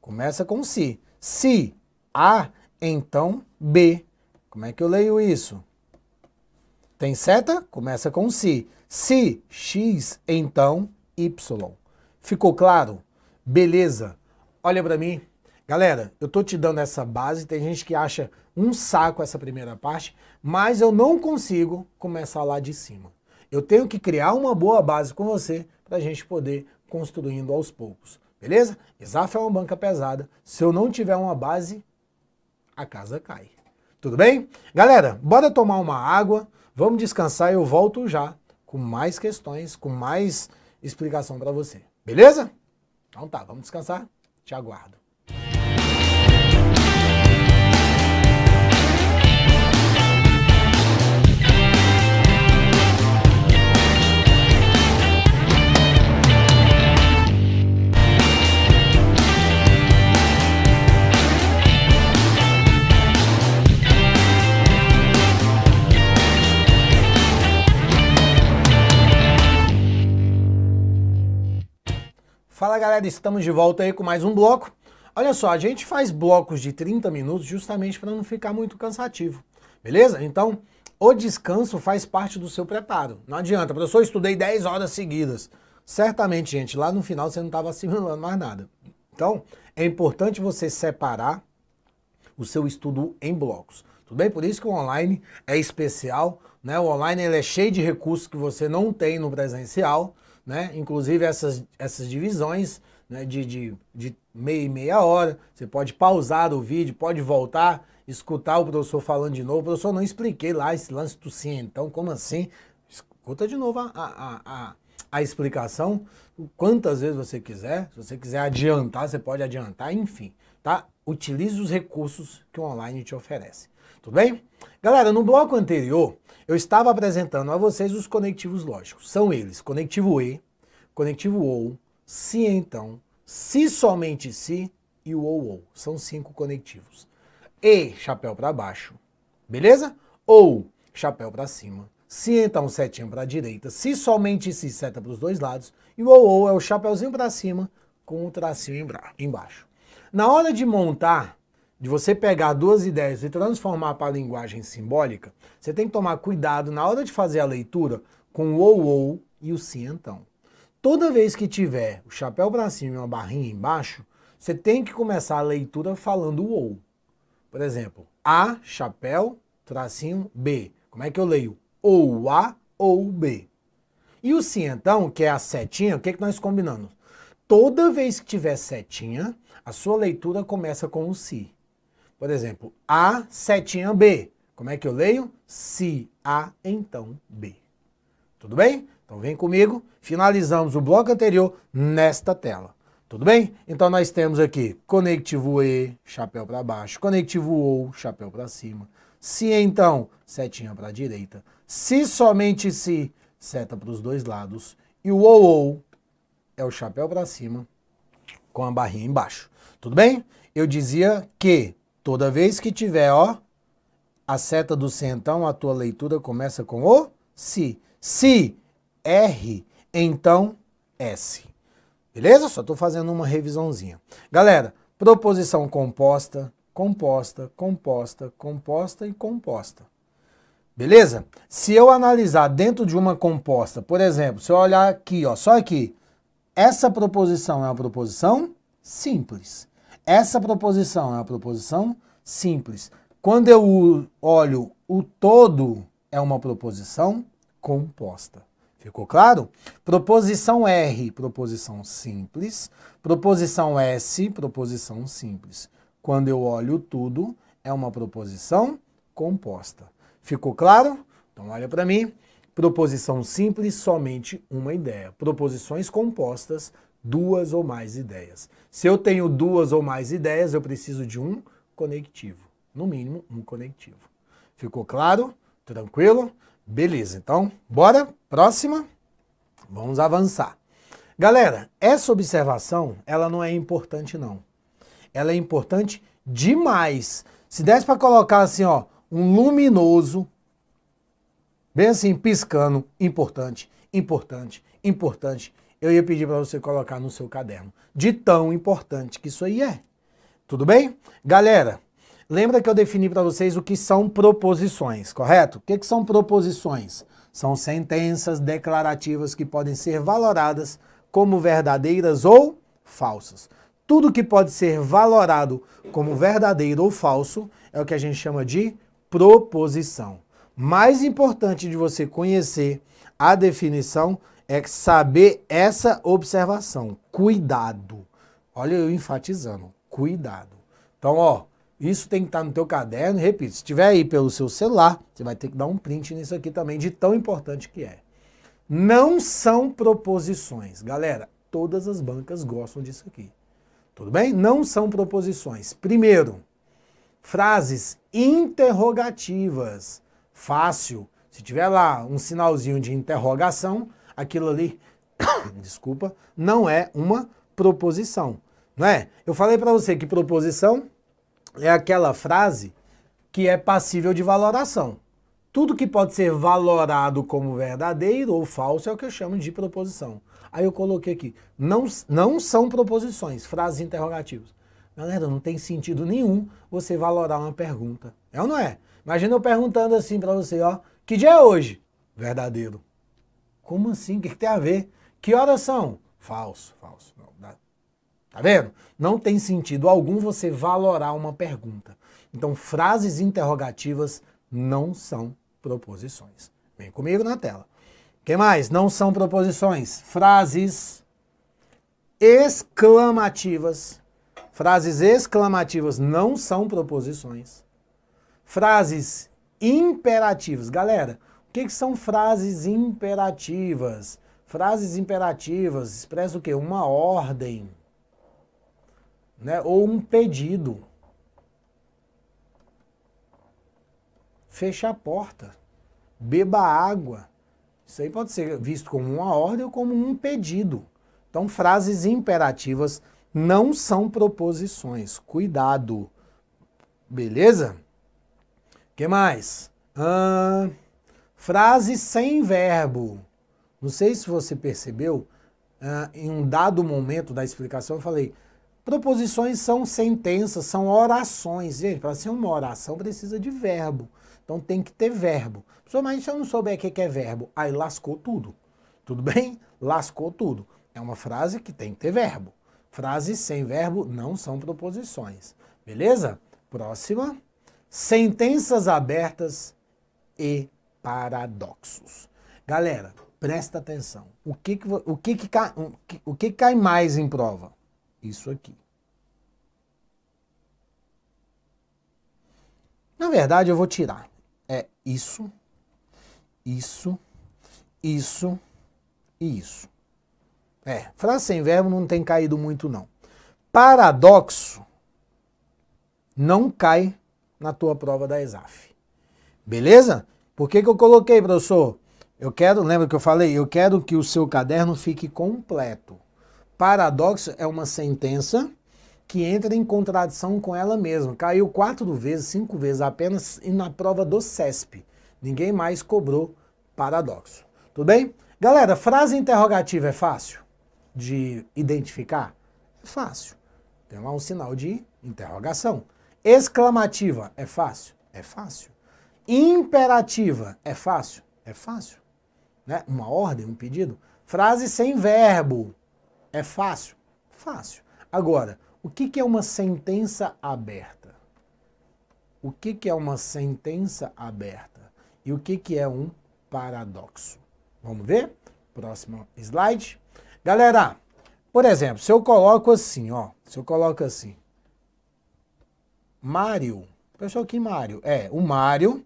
Começa com si. Si, A, então B. Como é que eu leio isso? Tem seta? Começa com si. Se X, então Y. Ficou claro? Beleza. Olha para mim. Galera, eu tô te dando essa base, tem gente que acha um saco essa primeira parte, mas eu não consigo começar lá de cima. Eu tenho que criar uma boa base com você para a gente poder construindo aos poucos, beleza? Exato é uma banca pesada. Se eu não tiver uma base, a casa cai. Tudo bem? Galera, bora tomar uma água, vamos descansar e eu volto já com mais questões, com mais explicação para você. Beleza? Então tá, vamos descansar. Te aguardo. Fala galera, estamos de volta aí com mais um bloco. Olha só, a gente faz blocos de 30 minutos justamente para não ficar muito cansativo, beleza? Então, o descanso faz parte do seu preparo. Não adianta, professor, eu estudei 10 horas seguidas. Certamente, gente, lá no final você não estava assimilando mais nada. Então, é importante você separar o seu estudo em blocos. Tudo bem? Por isso que o online é especial, né? O online ele é cheio de recursos que você não tem no presencial né? Inclusive essas, essas divisões né? de, de, de meia e meia hora. Você pode pausar o vídeo, pode voltar, escutar o professor falando de novo. Professor, não expliquei lá esse lance do então como assim? Escuta de novo a, a, a, a explicação, quantas vezes você quiser. Se você quiser adiantar, você pode adiantar, enfim, tá? Utilize os recursos que o online te oferece. Tudo bem? Galera, no bloco anterior, eu estava apresentando a vocês os conectivos lógicos. São eles: conectivo E, conectivo OU, se então, se somente se e o OU. ou. São cinco conectivos. E, chapéu para baixo, beleza? Ou, chapéu para cima. Se então, setinha para a direita. Se somente se, seta para os dois lados. E o ou, ou é o chapéuzinho para cima com o tracinho embaixo. Na hora de montar de você pegar duas ideias e transformar para a linguagem simbólica, você tem que tomar cuidado na hora de fazer a leitura com o ou ou e o sim então. Toda vez que tiver o chapéu para cima e uma barrinha embaixo, você tem que começar a leitura falando o ou. Por exemplo, A, chapéu, tracinho, B. Como é que eu leio? Ou A ou B. E o sim então, que é a setinha, o que, é que nós combinamos? Toda vez que tiver setinha, a sua leitura começa com o si. Por exemplo, A setinha B. Como é que eu leio? Se A, então B. Tudo bem? Então vem comigo, finalizamos o bloco anterior nesta tela. Tudo bem? Então nós temos aqui conectivo E, chapéu para baixo, conectivo OU, chapéu para cima. Se então, setinha para a direita. Se somente se, seta para os dois lados. E o OU é o chapéu para cima com a barrinha embaixo. Tudo bem? Eu dizia que Toda vez que tiver, ó, a seta do centão, a tua leitura começa com o si Se R, então S. Beleza? Só estou fazendo uma revisãozinha. Galera, proposição composta, composta, composta, composta e composta. Beleza? Se eu analisar dentro de uma composta, por exemplo, se eu olhar aqui, ó, só aqui, essa proposição é uma proposição simples. Essa proposição é uma proposição simples. Quando eu olho o todo, é uma proposição composta. Ficou claro? Proposição R, proposição simples. Proposição S, proposição simples. Quando eu olho tudo, é uma proposição composta. Ficou claro? Então olha para mim. Proposição simples, somente uma ideia. Proposições compostas, duas ou mais ideias. Se eu tenho duas ou mais ideias, eu preciso de um conectivo. No mínimo, um conectivo. Ficou claro? Tranquilo? Beleza, então, bora? Próxima? Vamos avançar. Galera, essa observação, ela não é importante não. Ela é importante demais. Se desse para colocar assim, ó, um luminoso, bem assim, piscando, importante, importante, importante, eu ia pedir para você colocar no seu caderno. De tão importante que isso aí é. Tudo bem? Galera, lembra que eu defini para vocês o que são proposições, correto? O que, que são proposições? São sentenças declarativas que podem ser valoradas como verdadeiras ou falsas. Tudo que pode ser valorado como verdadeiro ou falso é o que a gente chama de proposição. Mais importante de você conhecer a definição é saber essa observação. Cuidado. Olha eu enfatizando, cuidado. Então, ó, isso tem que estar tá no teu caderno, repito, se tiver aí pelo seu celular, você vai ter que dar um print nisso aqui também, de tão importante que é. Não são proposições. Galera, todas as bancas gostam disso aqui. Tudo bem? Não são proposições. Primeiro, frases interrogativas. Fácil. Se tiver lá um sinalzinho de interrogação, aquilo ali, <coughs> desculpa, não é uma proposição, não é? Eu falei para você que proposição é aquela frase que é passível de valoração. Tudo que pode ser valorado como verdadeiro ou falso é o que eu chamo de proposição. Aí eu coloquei aqui, não, não são proposições, frases interrogativas. Galera, não tem sentido nenhum você valorar uma pergunta. É ou não é? Imagina eu perguntando assim para você, ó, que dia é hoje? Verdadeiro. Como assim? O que, que tem a ver? Que horas são? Falso, falso. Não, dá. Tá vendo? Não tem sentido algum você valorar uma pergunta. Então, frases interrogativas não são proposições. Vem comigo na tela. que mais? Não são proposições. Frases exclamativas. Frases exclamativas não são proposições. Frases imperativas. Galera, o que, que, são frases imperativas? Frases imperativas expressam o quê? Uma ordem, né? Ou um pedido. Feche a porta, beba água. Isso aí pode ser visto como uma ordem ou como um pedido. Então, frases imperativas não são proposições. Cuidado. Beleza? O que mais? Ah... Frase sem verbo. Não sei se você percebeu, uh, em um dado momento da explicação eu falei, proposições são sentenças, são orações. Gente, para ser uma oração precisa de verbo. Então tem que ter verbo. Pessoal, mas se eu não souber o que é verbo, aí lascou tudo. Tudo bem? Lascou tudo. É uma frase que tem que ter verbo. Frases sem verbo não são proposições. Beleza? Próxima. Sentenças abertas e paradoxos. Galera, presta atenção. O que que, o que, que, cai, o que cai mais em prova? Isso aqui. Na verdade, eu vou tirar. É isso, isso, isso e isso. É, frase sem verbo não tem caído muito, não. Paradoxo não cai na tua prova da ESAF. Beleza? Por que, que eu coloquei, professor? Eu quero, lembra que eu falei? Eu quero que o seu caderno fique completo. Paradoxo é uma sentença que entra em contradição com ela mesma. Caiu quatro vezes, cinco vezes apenas e na prova do CESP. Ninguém mais cobrou paradoxo. Tudo bem? Galera, frase interrogativa é fácil de identificar? É fácil. Tem lá um sinal de interrogação. Exclamativa é fácil? É fácil imperativa. É fácil? É fácil. Né? Uma ordem, um pedido. Frase sem verbo. É fácil? Fácil. Agora, o que, que é uma sentença aberta? O que, que é uma sentença aberta? E o que, que é um paradoxo? Vamos ver? Próximo slide. Galera, por exemplo, se eu coloco assim, ó. Se eu coloco assim. Mário. Pessoal, que Mário? É, o Mário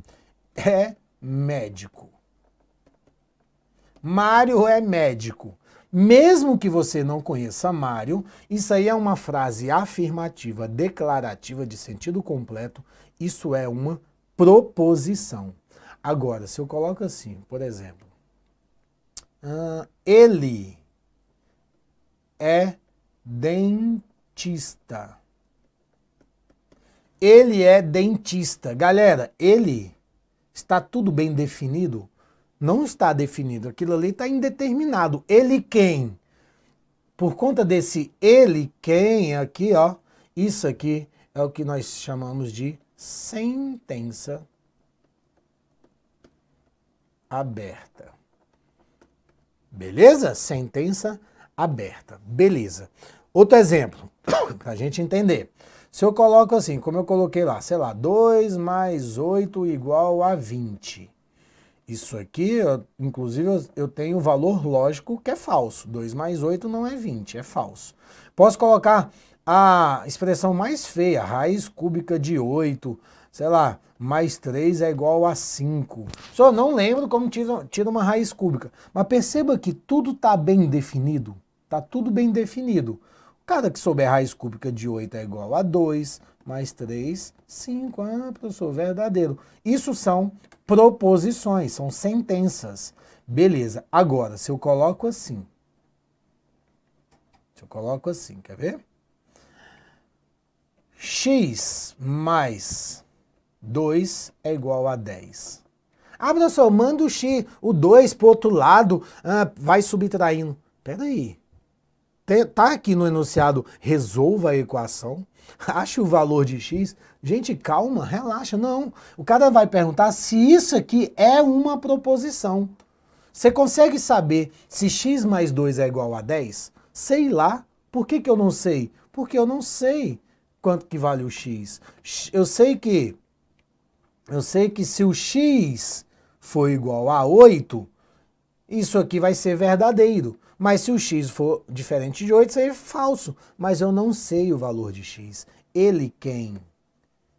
é médico. Mário é médico. Mesmo que você não conheça Mário, isso aí é uma frase afirmativa, declarativa, de sentido completo. Isso é uma proposição. Agora, se eu coloco assim, por exemplo, uh, ele é dentista. Ele é dentista. Galera, ele Está tudo bem definido? Não está definido. Aquilo ali está indeterminado. Ele quem? Por conta desse ele quem aqui, ó, isso aqui é o que nós chamamos de sentença aberta. Beleza? Sentença aberta. Beleza. Outro exemplo, <coughs> para a gente entender. Se eu coloco assim, como eu coloquei lá, sei lá, 2 mais 8 igual a 20. Isso aqui, eu, inclusive, eu, eu tenho o valor lógico que é falso. 2 mais 8 não é 20, é falso. Posso colocar a expressão mais feia, raiz cúbica de 8, sei lá, mais 3 é igual a 5. Só não lembro como tira, tira uma raiz cúbica. Mas perceba que tudo está bem definido. Está tudo bem definido. Cada que souber raiz cúbica de 8 é igual a 2, mais 3, 5. Ah, professor, verdadeiro. Isso são proposições, são sentenças. Beleza. Agora, se eu coloco assim. Se eu coloco assim, quer ver? x mais 2 é igual a 10. Ah, professor, manda o x, o 2 para o outro lado, ah, vai subtraindo. Peraí. aí Está aqui no enunciado, resolva a equação, <laughs> ache o valor de x. Gente, calma, relaxa. Não. O cara vai perguntar se isso aqui é uma proposição. Você consegue saber se x mais 2 é igual a 10? Sei lá. Por que, que eu não sei? Porque eu não sei quanto que vale o x. Eu sei que eu sei que se o x for igual a 8, isso aqui vai ser verdadeiro. Mas se o x for diferente de 8, isso aí é falso. Mas eu não sei o valor de x. Ele quem?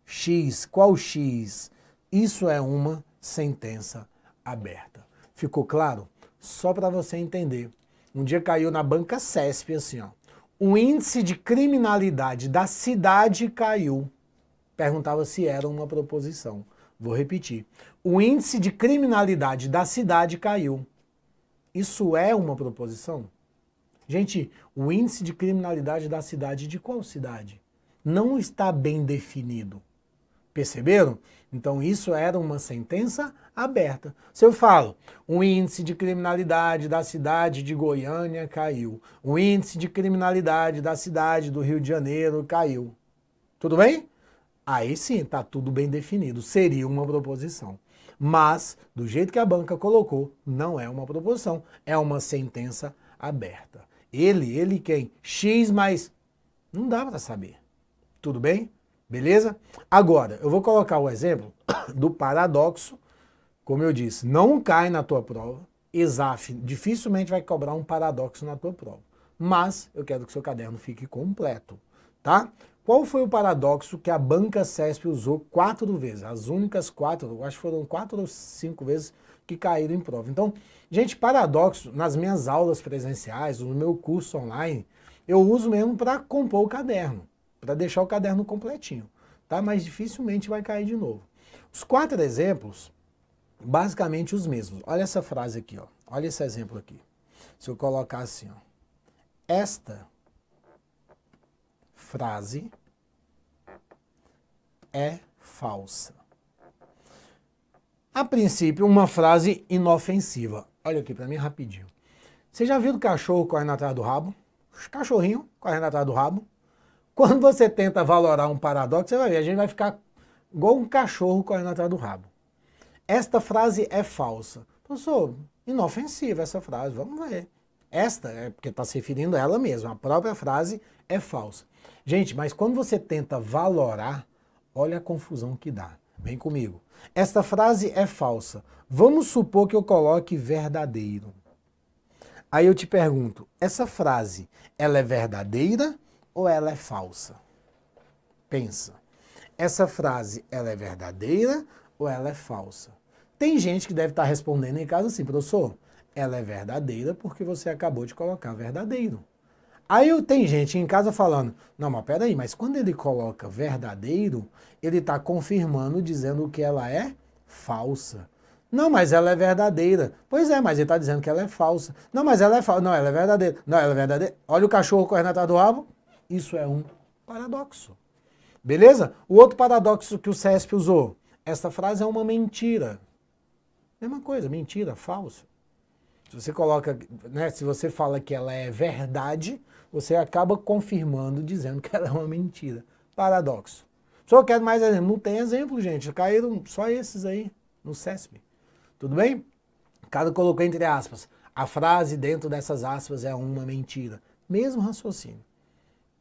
X, qual x? Isso é uma sentença aberta. Ficou claro? Só para você entender. Um dia caiu na banca CESP assim, ó. O índice de criminalidade da cidade caiu. Perguntava se era uma proposição. Vou repetir. O índice de criminalidade da cidade caiu. Isso é uma proposição? Gente, o índice de criminalidade da cidade, de qual cidade? Não está bem definido. Perceberam? Então isso era uma sentença aberta. Se eu falo, o índice de criminalidade da cidade de Goiânia caiu, o índice de criminalidade da cidade do Rio de Janeiro caiu. Tudo bem? Aí sim, está tudo bem definido. Seria uma proposição. Mas, do jeito que a banca colocou, não é uma proposição, é uma sentença aberta. Ele, ele quem? X mais. Não dá para saber. Tudo bem? Beleza? Agora, eu vou colocar o exemplo <coughs> do paradoxo. Como eu disse, não cai na tua prova. Exaf, dificilmente vai cobrar um paradoxo na tua prova. Mas eu quero que seu caderno fique completo, tá? Qual foi o paradoxo que a banca CESP usou quatro vezes? As únicas quatro, acho que foram quatro ou cinco vezes que caíram em prova. Então, gente, paradoxo, nas minhas aulas presenciais, no meu curso online, eu uso mesmo para compor o caderno, para deixar o caderno completinho, tá? Mas dificilmente vai cair de novo. Os quatro exemplos, basicamente os mesmos. Olha essa frase aqui, ó. olha esse exemplo aqui. Se eu colocar assim, ó. esta frase é falsa. A princípio, uma frase inofensiva. Olha aqui para mim rapidinho. Você já viu o cachorro correndo atrás do rabo? Os cachorrinhos correndo atrás do rabo. Quando você tenta valorar um paradoxo, você vai ver, a gente vai ficar igual um cachorro correndo atrás do rabo. Esta frase é falsa. Professor, inofensiva essa frase, vamos ver. Esta, é porque está se referindo a ela mesma, a própria frase é falsa. Gente, mas quando você tenta valorar, olha a confusão que dá. Vem comigo. Esta frase é falsa. Vamos supor que eu coloque verdadeiro. Aí eu te pergunto, essa frase, ela é verdadeira ou ela é falsa? Pensa. Essa frase, ela é verdadeira ou ela é falsa? Tem gente que deve estar respondendo em casa assim, professor, ela é verdadeira porque você acabou de colocar verdadeiro. Aí tem gente em casa falando, não, mas peraí, mas quando ele coloca verdadeiro, ele está confirmando, dizendo que ela é falsa. Não, mas ela é verdadeira. Pois é, mas ele está dizendo que ela é falsa. Não, mas ela é falsa. Não, ela é verdadeira. Não, ela é verdadeira. Olha o cachorro correndo atrás do rabo. Isso é um paradoxo. Beleza? O outro paradoxo que o CESP usou. Esta frase é uma mentira. Mesma coisa, mentira, falsa. Se você coloca, né, se você fala que ela é verdade, você acaba confirmando, dizendo que ela é uma mentira. Paradoxo. Só quero mais exemplo. Não tem exemplo, gente. Caíram só esses aí no CESP. Tudo bem? Cada colocou entre aspas. A frase dentro dessas aspas é uma mentira. Mesmo raciocínio.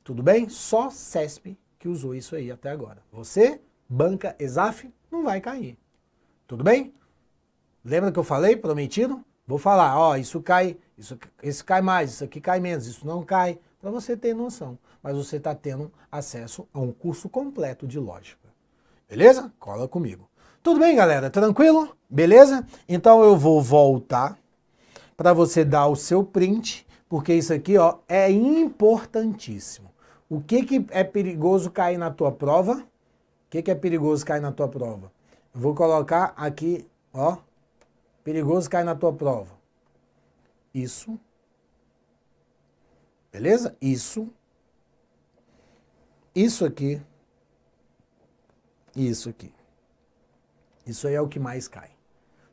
Tudo bem? Só CESP que usou isso aí até agora. Você, banca ESAF, não vai cair. Tudo bem? Lembra que eu falei, prometido? Vou falar, ó, isso cai isso, esse cai mais, isso aqui cai menos, isso não cai, para você ter noção. Mas você está tendo acesso a um curso completo de lógica. Beleza? Cola comigo. Tudo bem, galera? Tranquilo? Beleza? Então eu vou voltar para você dar o seu print, porque isso aqui ó, é importantíssimo. O que, que é perigoso cair na tua prova? O que, que é perigoso cair na tua prova? Eu vou colocar aqui, ó, perigoso cair na tua prova. Isso. Beleza? Isso. Isso aqui. Isso aqui. Isso aí é o que mais cai.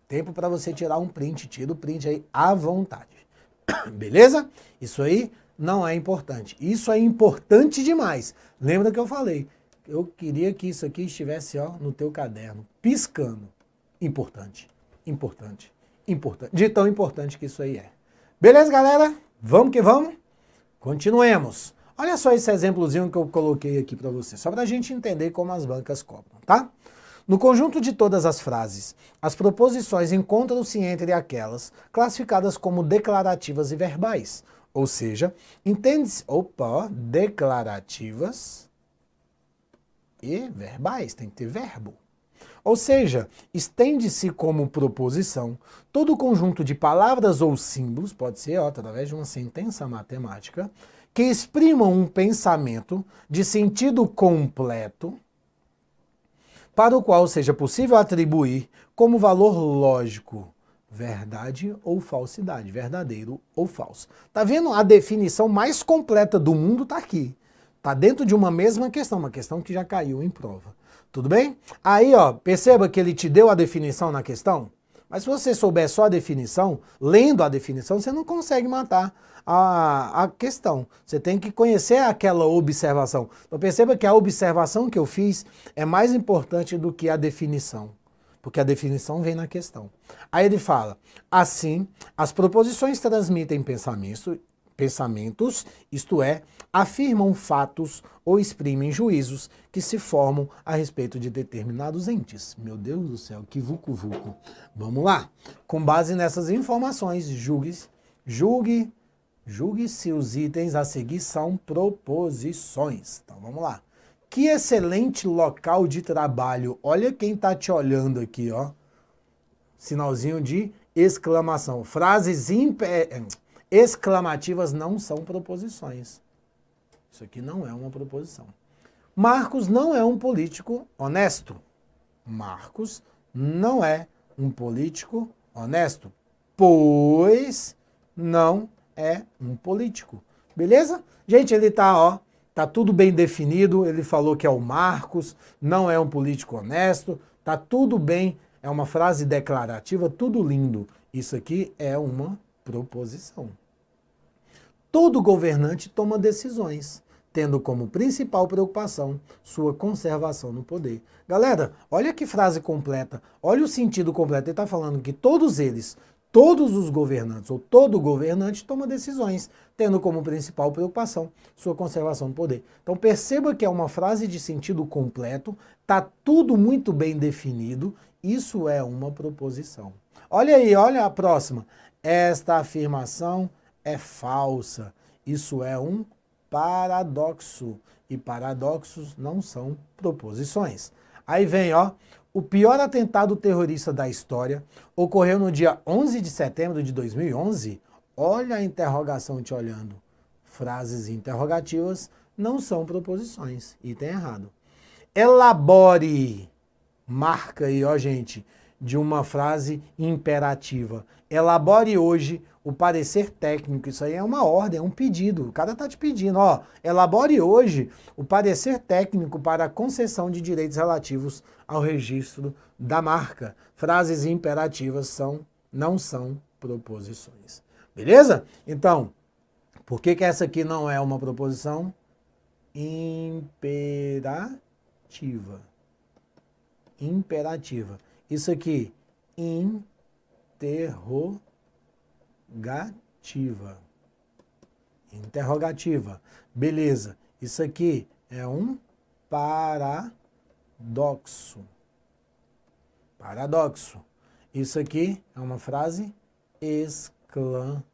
Tempo para você tirar um print. Tira o print aí à vontade. <coughs> Beleza? Isso aí não é importante. Isso é importante demais. Lembra que eu falei? Eu queria que isso aqui estivesse ó, no teu caderno, piscando. Importante, importante, importante. De tão importante que isso aí é. Beleza, galera? Vamos que vamos? Continuemos. Olha só esse exemplozinho que eu coloquei aqui para você, só para a gente entender como as bancas cobram, tá? No conjunto de todas as frases, as proposições encontram-se entre aquelas classificadas como declarativas e verbais, ou seja, entende-se, opa, declarativas e verbais, tem que ter verbo. Ou seja, estende-se como proposição todo o conjunto de palavras ou símbolos, pode ser ó, através de uma sentença matemática, que exprimam um pensamento de sentido completo, para o qual seja possível atribuir como valor lógico verdade ou falsidade, verdadeiro ou falso. Tá vendo? A definição mais completa do mundo está aqui. Está dentro de uma mesma questão, uma questão que já caiu em prova. Tudo bem? Aí, ó, perceba que ele te deu a definição na questão. Mas se você souber só a definição, lendo a definição, você não consegue matar a, a questão. Você tem que conhecer aquela observação. Então perceba que a observação que eu fiz é mais importante do que a definição. Porque a definição vem na questão. Aí ele fala: assim, as proposições transmitem pensamento, pensamentos, isto é, afirmam fatos ou exprimem juízos que se formam a respeito de determinados entes. Meu Deus do céu, que vucu vucu. Vamos lá. Com base nessas informações, julgue, julgue, julgue se os itens a seguir são proposições. Então vamos lá. Que excelente local de trabalho. Olha quem está te olhando aqui, ó. Sinalzinho de exclamação. Frases imper Exclamativas não são proposições. Isso aqui não é uma proposição. Marcos não é um político honesto. Marcos não é um político honesto, pois não é um político. Beleza? Gente, ele tá, ó, tá tudo bem definido, ele falou que é o Marcos, não é um político honesto, tá tudo bem, é uma frase declarativa, tudo lindo. Isso aqui é uma proposição todo governante toma decisões, tendo como principal preocupação sua conservação no poder. Galera, olha que frase completa, olha o sentido completo. Ele está falando que todos eles, todos os governantes ou todo governante toma decisões, tendo como principal preocupação sua conservação no poder. Então perceba que é uma frase de sentido completo, tá tudo muito bem definido, isso é uma proposição. Olha aí, olha a próxima. Esta afirmação é falsa. Isso é um paradoxo. E paradoxos não são proposições. Aí vem, ó, o pior atentado terrorista da história ocorreu no dia 11 de setembro de 2011. Olha a interrogação te olhando. Frases interrogativas não são proposições. Item errado. Elabore. Marca aí, ó, gente de uma frase imperativa. Elabore é hoje o parecer técnico. Isso aí é uma ordem, é um pedido. O cara está te pedindo, ó, elabore é hoje o parecer técnico para a concessão de direitos relativos ao registro da marca. Frases imperativas são, não são proposições. Beleza? Então, por que, que essa aqui não é uma proposição? Imperativa. Imperativa. Isso aqui, interrogativa. Interrogativa. Beleza. Isso aqui é um paradoxo. Paradoxo. Isso aqui é uma frase exclamativa.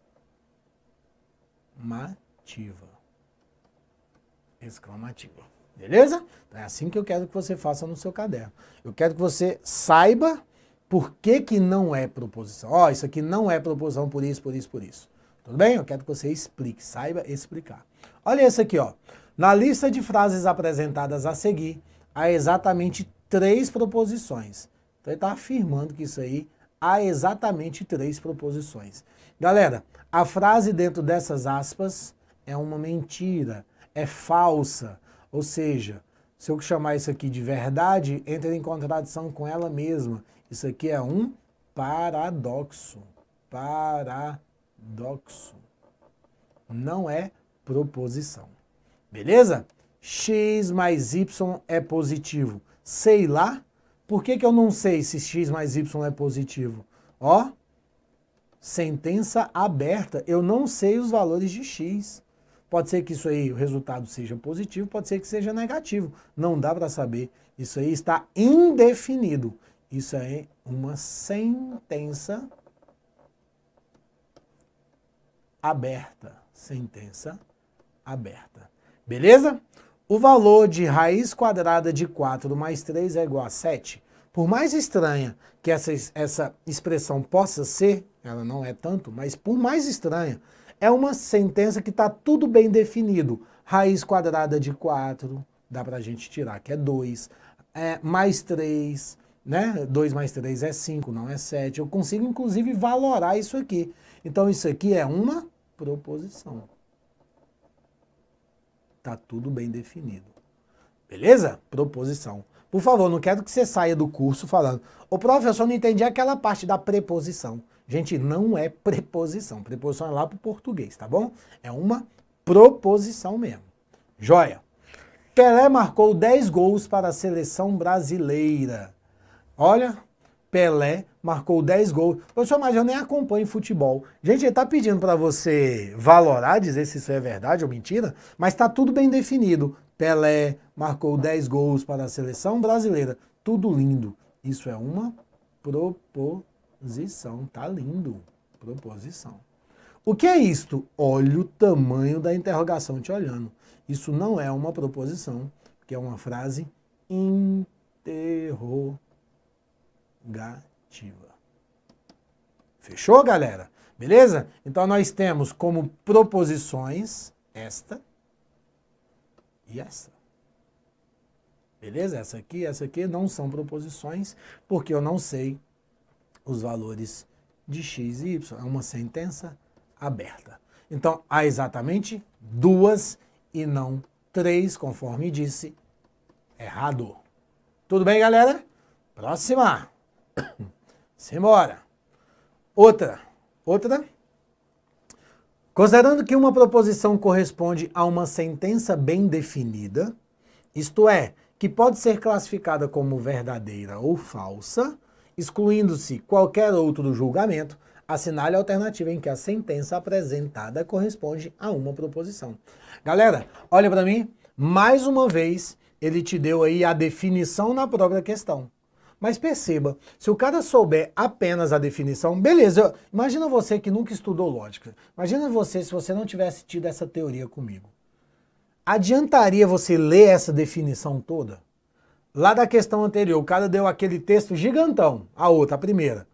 Exclamativa. Beleza? Então é assim que eu quero que você faça no seu caderno. Eu quero que você saiba por que, que não é proposição. Ó, oh, isso aqui não é proposição por isso, por isso, por isso. Tudo bem? Eu quero que você explique, saiba explicar. Olha esse aqui, ó. Na lista de frases apresentadas a seguir, há exatamente três proposições. Então ele está afirmando que isso aí há exatamente três proposições. Galera, a frase dentro dessas aspas é uma mentira, é falsa, ou seja, se eu chamar isso aqui de verdade, entra em contradição com ela mesma. Isso aqui é um paradoxo. Paradoxo. Não é proposição. Beleza? x mais y é positivo. Sei lá. Por que, que eu não sei se x mais y é positivo? Ó, sentença aberta. Eu não sei os valores de x. Pode ser que isso aí, o resultado seja positivo, pode ser que seja negativo. Não dá para saber. Isso aí está indefinido. Isso é uma sentença aberta. Sentença aberta. Beleza? O valor de raiz quadrada de 4 mais 3 é igual a 7. Por mais estranha que essa, essa expressão possa ser, ela não é tanto, mas por mais estranha é uma sentença que está tudo bem definido. Raiz quadrada de 4, dá para a gente tirar que é 2. É, mais 3, né? 2 mais 3 é 5, não é 7. Eu consigo, inclusive, valorar isso aqui. Então, isso aqui é uma proposição. Está tudo bem definido. Beleza? Proposição. Por favor, não quero que você saia do curso falando, ô professor, eu só não entendi aquela parte da preposição. Gente, não é preposição. Preposição é lá para o português, tá bom? É uma proposição mesmo. Joia! Pelé marcou 10 gols para a seleção brasileira. Olha, Pelé marcou 10 gols. Professor, mas eu nem acompanho futebol. Gente, ele está pedindo para você valorar, dizer se isso é verdade ou mentira, mas está tudo bem definido. Pelé marcou 10 gols para a seleção brasileira. Tudo lindo. Isso é uma proposição. Proposição, tá lindo. Proposição. O que é isto? Olha o tamanho da interrogação te olhando. Isso não é uma proposição, que é uma frase interrogativa. Fechou, galera? Beleza? Então nós temos como proposições esta e essa. Beleza? Essa aqui, essa aqui não são proposições, porque eu não sei os valores de x e y. É uma sentença aberta. Então, há exatamente duas e não três, conforme disse. Errado. Tudo bem, galera? Próxima. <coughs> Simbora. Outra. Outra. Considerando que uma proposição corresponde a uma sentença bem definida, isto é, que pode ser classificada como verdadeira ou falsa, excluindo-se qualquer outro julgamento, assinale a alternativa em que a sentença apresentada corresponde a uma proposição. Galera, olha para mim, mais uma vez ele te deu aí a definição na própria questão. Mas perceba, se o cara souber apenas a definição, beleza. Imagina você que nunca estudou lógica. Imagina você se você não tivesse tido essa teoria comigo. Adiantaria você ler essa definição toda? Lá da questão anterior, o cara deu aquele texto gigantão, a outra, a primeira.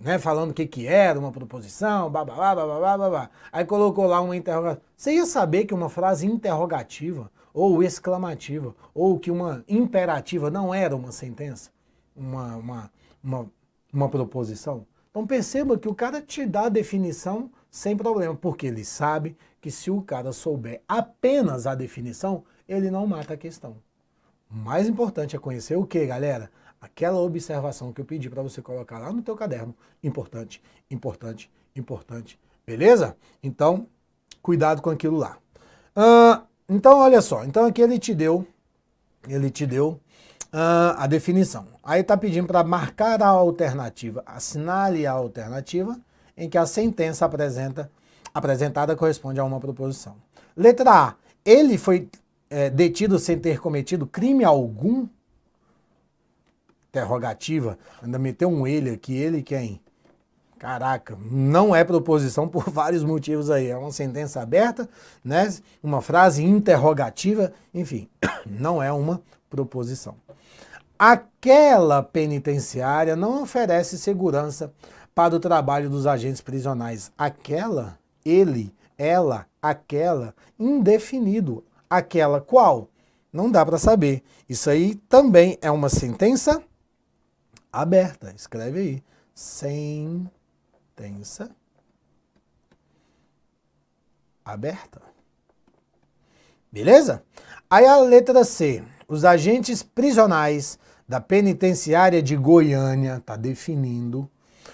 Né, falando o que, que era, uma proposição, bababá, bababá, babá. Aí colocou lá uma interrogação. Você ia saber que uma frase interrogativa, ou exclamativa, ou que uma imperativa não era uma sentença, uma, uma, uma, uma proposição? Então perceba que o cara te dá a definição sem problema, porque ele sabe que se o cara souber apenas a definição, ele não mata a questão mais importante é conhecer o que, galera? Aquela observação que eu pedi para você colocar lá no teu caderno. Importante, importante, importante. Beleza? Então, cuidado com aquilo lá. Uh, então, olha só. Então aqui ele te deu, ele te deu uh, a definição. Aí está pedindo para marcar a alternativa, assinale a alternativa em que a sentença apresenta, apresentada corresponde a uma proposição. Letra A. Ele foi é, detido sem ter cometido crime algum? Interrogativa. Ainda meteu um ele aqui, ele quem? É Caraca, não é proposição por <laughs> vários motivos aí. É uma sentença aberta, né? Uma frase interrogativa, enfim, <coughs> não é uma proposição. Aquela penitenciária não oferece segurança para o trabalho dos agentes prisionais. Aquela, ele, ela, aquela, indefinido aquela qual? Não dá para saber. Isso aí também é uma sentença aberta. Escreve aí. Sentença aberta. Beleza? Aí a letra C. Os agentes prisionais da penitenciária de Goiânia, tá definindo,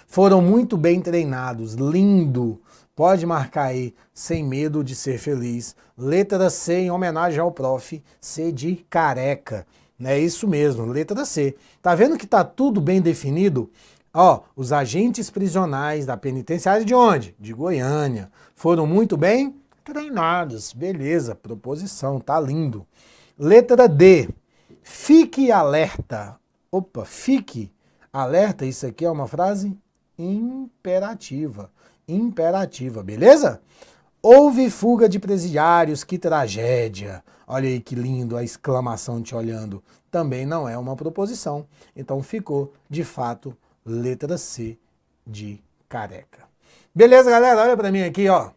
foram muito bem treinados. Lindo! Pode marcar aí, sem medo de ser feliz. Letra C em homenagem ao prof. C de careca. É isso mesmo, letra C. Tá vendo que tá tudo bem definido? Ó, os agentes prisionais da penitenciária de onde? De Goiânia. Foram muito bem treinados. Beleza, proposição, tá lindo. Letra D. Fique alerta. Opa, fique alerta, isso aqui é uma frase imperativa imperativa, beleza? Houve fuga de presidiários, que tragédia. Olha aí que lindo a exclamação te olhando. Também não é uma proposição. Então ficou, de fato, letra C de careca. Beleza, galera? Olha para mim aqui, ó.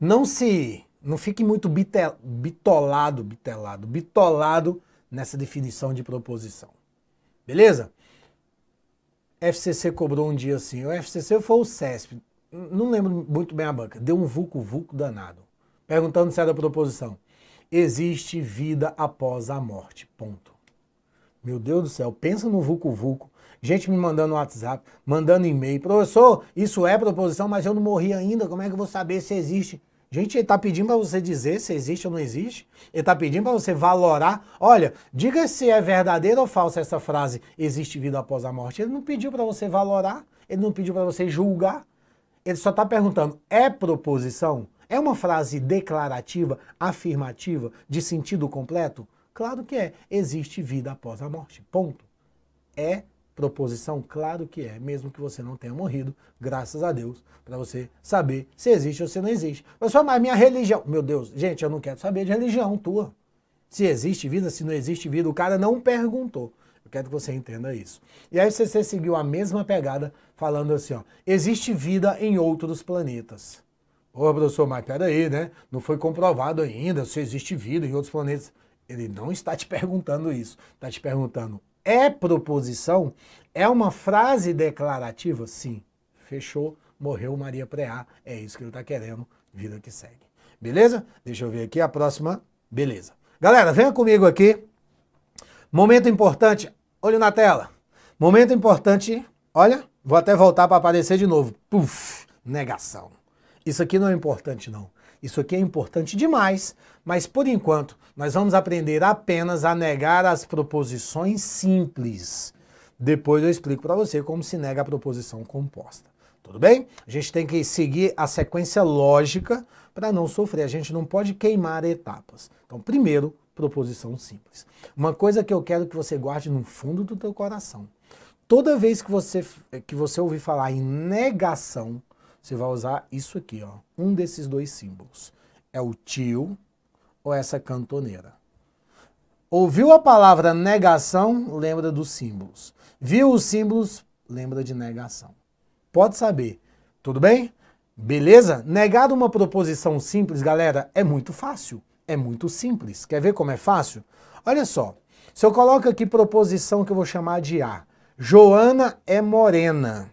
Não se, não fique muito bitel, bitolado, bitelado, bitolado nessa definição de proposição. Beleza? FCC cobrou um dia assim. O FCC foi o CESP. Não lembro muito bem a banca. Deu um vulco-vulco danado. Perguntando se era da proposição. Existe vida após a morte. Ponto. Meu Deus do céu, pensa no vulco-vulco. Gente me mandando WhatsApp, mandando e-mail. Professor, isso é proposição, mas eu não morri ainda. Como é que eu vou saber se existe? Gente, ele está pedindo para você dizer se existe ou não existe. Ele está pedindo para você valorar. Olha, diga se é verdadeira ou falsa essa frase: existe vida após a morte. Ele não pediu para você valorar, ele não pediu para você julgar. Ele só está perguntando: é proposição? É uma frase declarativa, afirmativa, de sentido completo? Claro que é. Existe vida após a morte. Ponto. É Proposição, claro que é, mesmo que você não tenha morrido, graças a Deus, para você saber se existe ou se não existe. Mas mas minha religião, meu Deus, gente, eu não quero saber de religião tua. Se existe vida, se não existe vida, o cara não perguntou. Eu quero que você entenda isso. E aí você seguiu a mesma pegada, falando assim, ó, existe vida em outros planetas. Ô, professor, mas peraí, né? Não foi comprovado ainda se existe vida em outros planetas. Ele não está te perguntando isso. Está te perguntando é proposição? É uma frase declarativa? Sim. Fechou, morreu Maria Preá. É isso que ele está querendo. Vida que segue. Beleza? Deixa eu ver aqui a próxima. Beleza. Galera, venha comigo aqui. Momento importante. Olho na tela. Momento importante. Olha, vou até voltar para aparecer de novo. Puf, negação. Isso aqui não é importante, não. Isso aqui é importante demais, mas por enquanto nós vamos aprender apenas a negar as proposições simples. Depois eu explico para você como se nega a proposição composta. Tudo bem? A gente tem que seguir a sequência lógica para não sofrer. A gente não pode queimar etapas. Então, primeiro, proposição simples. Uma coisa que eu quero que você guarde no fundo do teu coração. Toda vez que você, que você ouvir falar em negação, você vai usar isso aqui, ó. Um desses dois símbolos. É o tio ou essa cantoneira. Ouviu a palavra negação, lembra dos símbolos. Viu os símbolos, lembra de negação. Pode saber. Tudo bem? Beleza? Negar uma proposição simples, galera, é muito fácil. É muito simples. Quer ver como é fácil? Olha só. Se eu coloco aqui proposição que eu vou chamar de A. Joana é morena.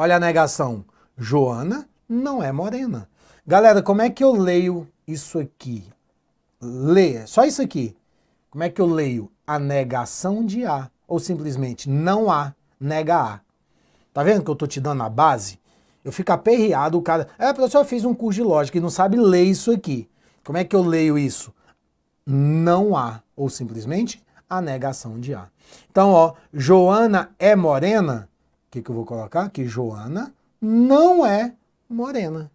Olha a negação. Joana não é morena. Galera, como é que eu leio isso aqui? Leia, é só isso aqui. Como é que eu leio? A negação de A. Ou simplesmente não há, nega A. Tá vendo que eu tô te dando a base? Eu fico aperreado, o cara. É, professor, eu fiz um curso de lógica e não sabe ler isso aqui. Como é que eu leio isso? Não há, ou simplesmente a negação de A. Então, ó, Joana é morena? que, que eu vou colocar? Que Joana não é morena.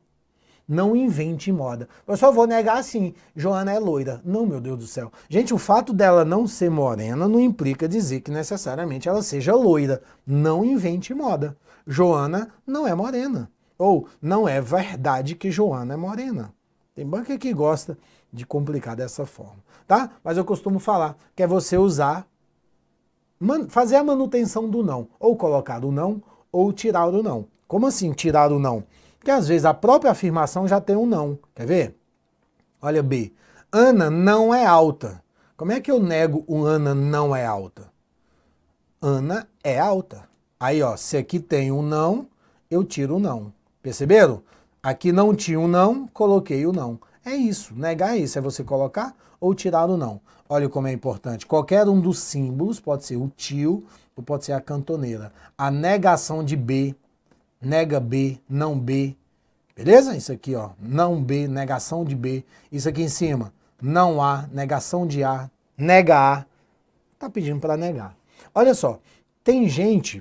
Não invente moda. Eu só vou negar assim, Joana é loira. Não, meu Deus do céu. Gente, o fato dela não ser morena não implica dizer que necessariamente ela seja loira. Não invente moda. Joana não é morena. Ou não é verdade que Joana é morena. Tem banca que gosta de complicar dessa forma, tá? Mas eu costumo falar que é você usar fazer a manutenção do não, ou colocar o não, ou tirar o não. Como assim tirar o não? Porque às vezes a própria afirmação já tem um não. Quer ver? Olha B. Ana não é alta. Como é que eu nego o Ana não é alta? Ana é alta. Aí, ó, se aqui tem um não, eu tiro o não. Perceberam? Aqui não tinha um não, coloquei o não. É isso, negar é isso, é você colocar ou tirar o não. Olha como é importante. Qualquer um dos símbolos, pode ser o tio ou pode ser a cantoneira. A negação de B, nega B, não B. Beleza? Isso aqui, ó. Não B, negação de B. Isso aqui em cima, não A, negação de A, nega A. Tá pedindo para negar. Olha só, tem gente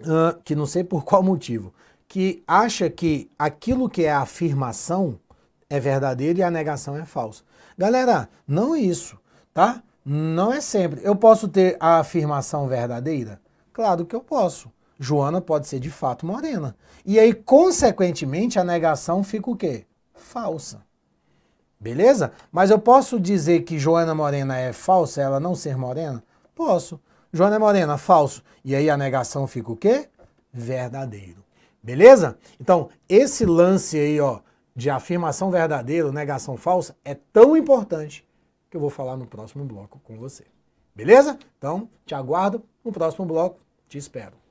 uh, que não sei por qual motivo, que acha que aquilo que é a afirmação é verdadeiro e a negação é falsa. Galera, não é isso tá? Não é sempre. Eu posso ter a afirmação verdadeira? Claro que eu posso. Joana pode ser de fato morena. E aí, consequentemente, a negação fica o quê? Falsa. Beleza? Mas eu posso dizer que Joana Morena é falsa, ela não ser morena? Posso. Joana é morena, falso. E aí a negação fica o quê? Verdadeiro. Beleza? Então, esse lance aí, ó, de afirmação verdadeira, negação falsa, é tão importante que eu vou falar no próximo bloco com você. Beleza? Então, te aguardo no próximo bloco. Te espero.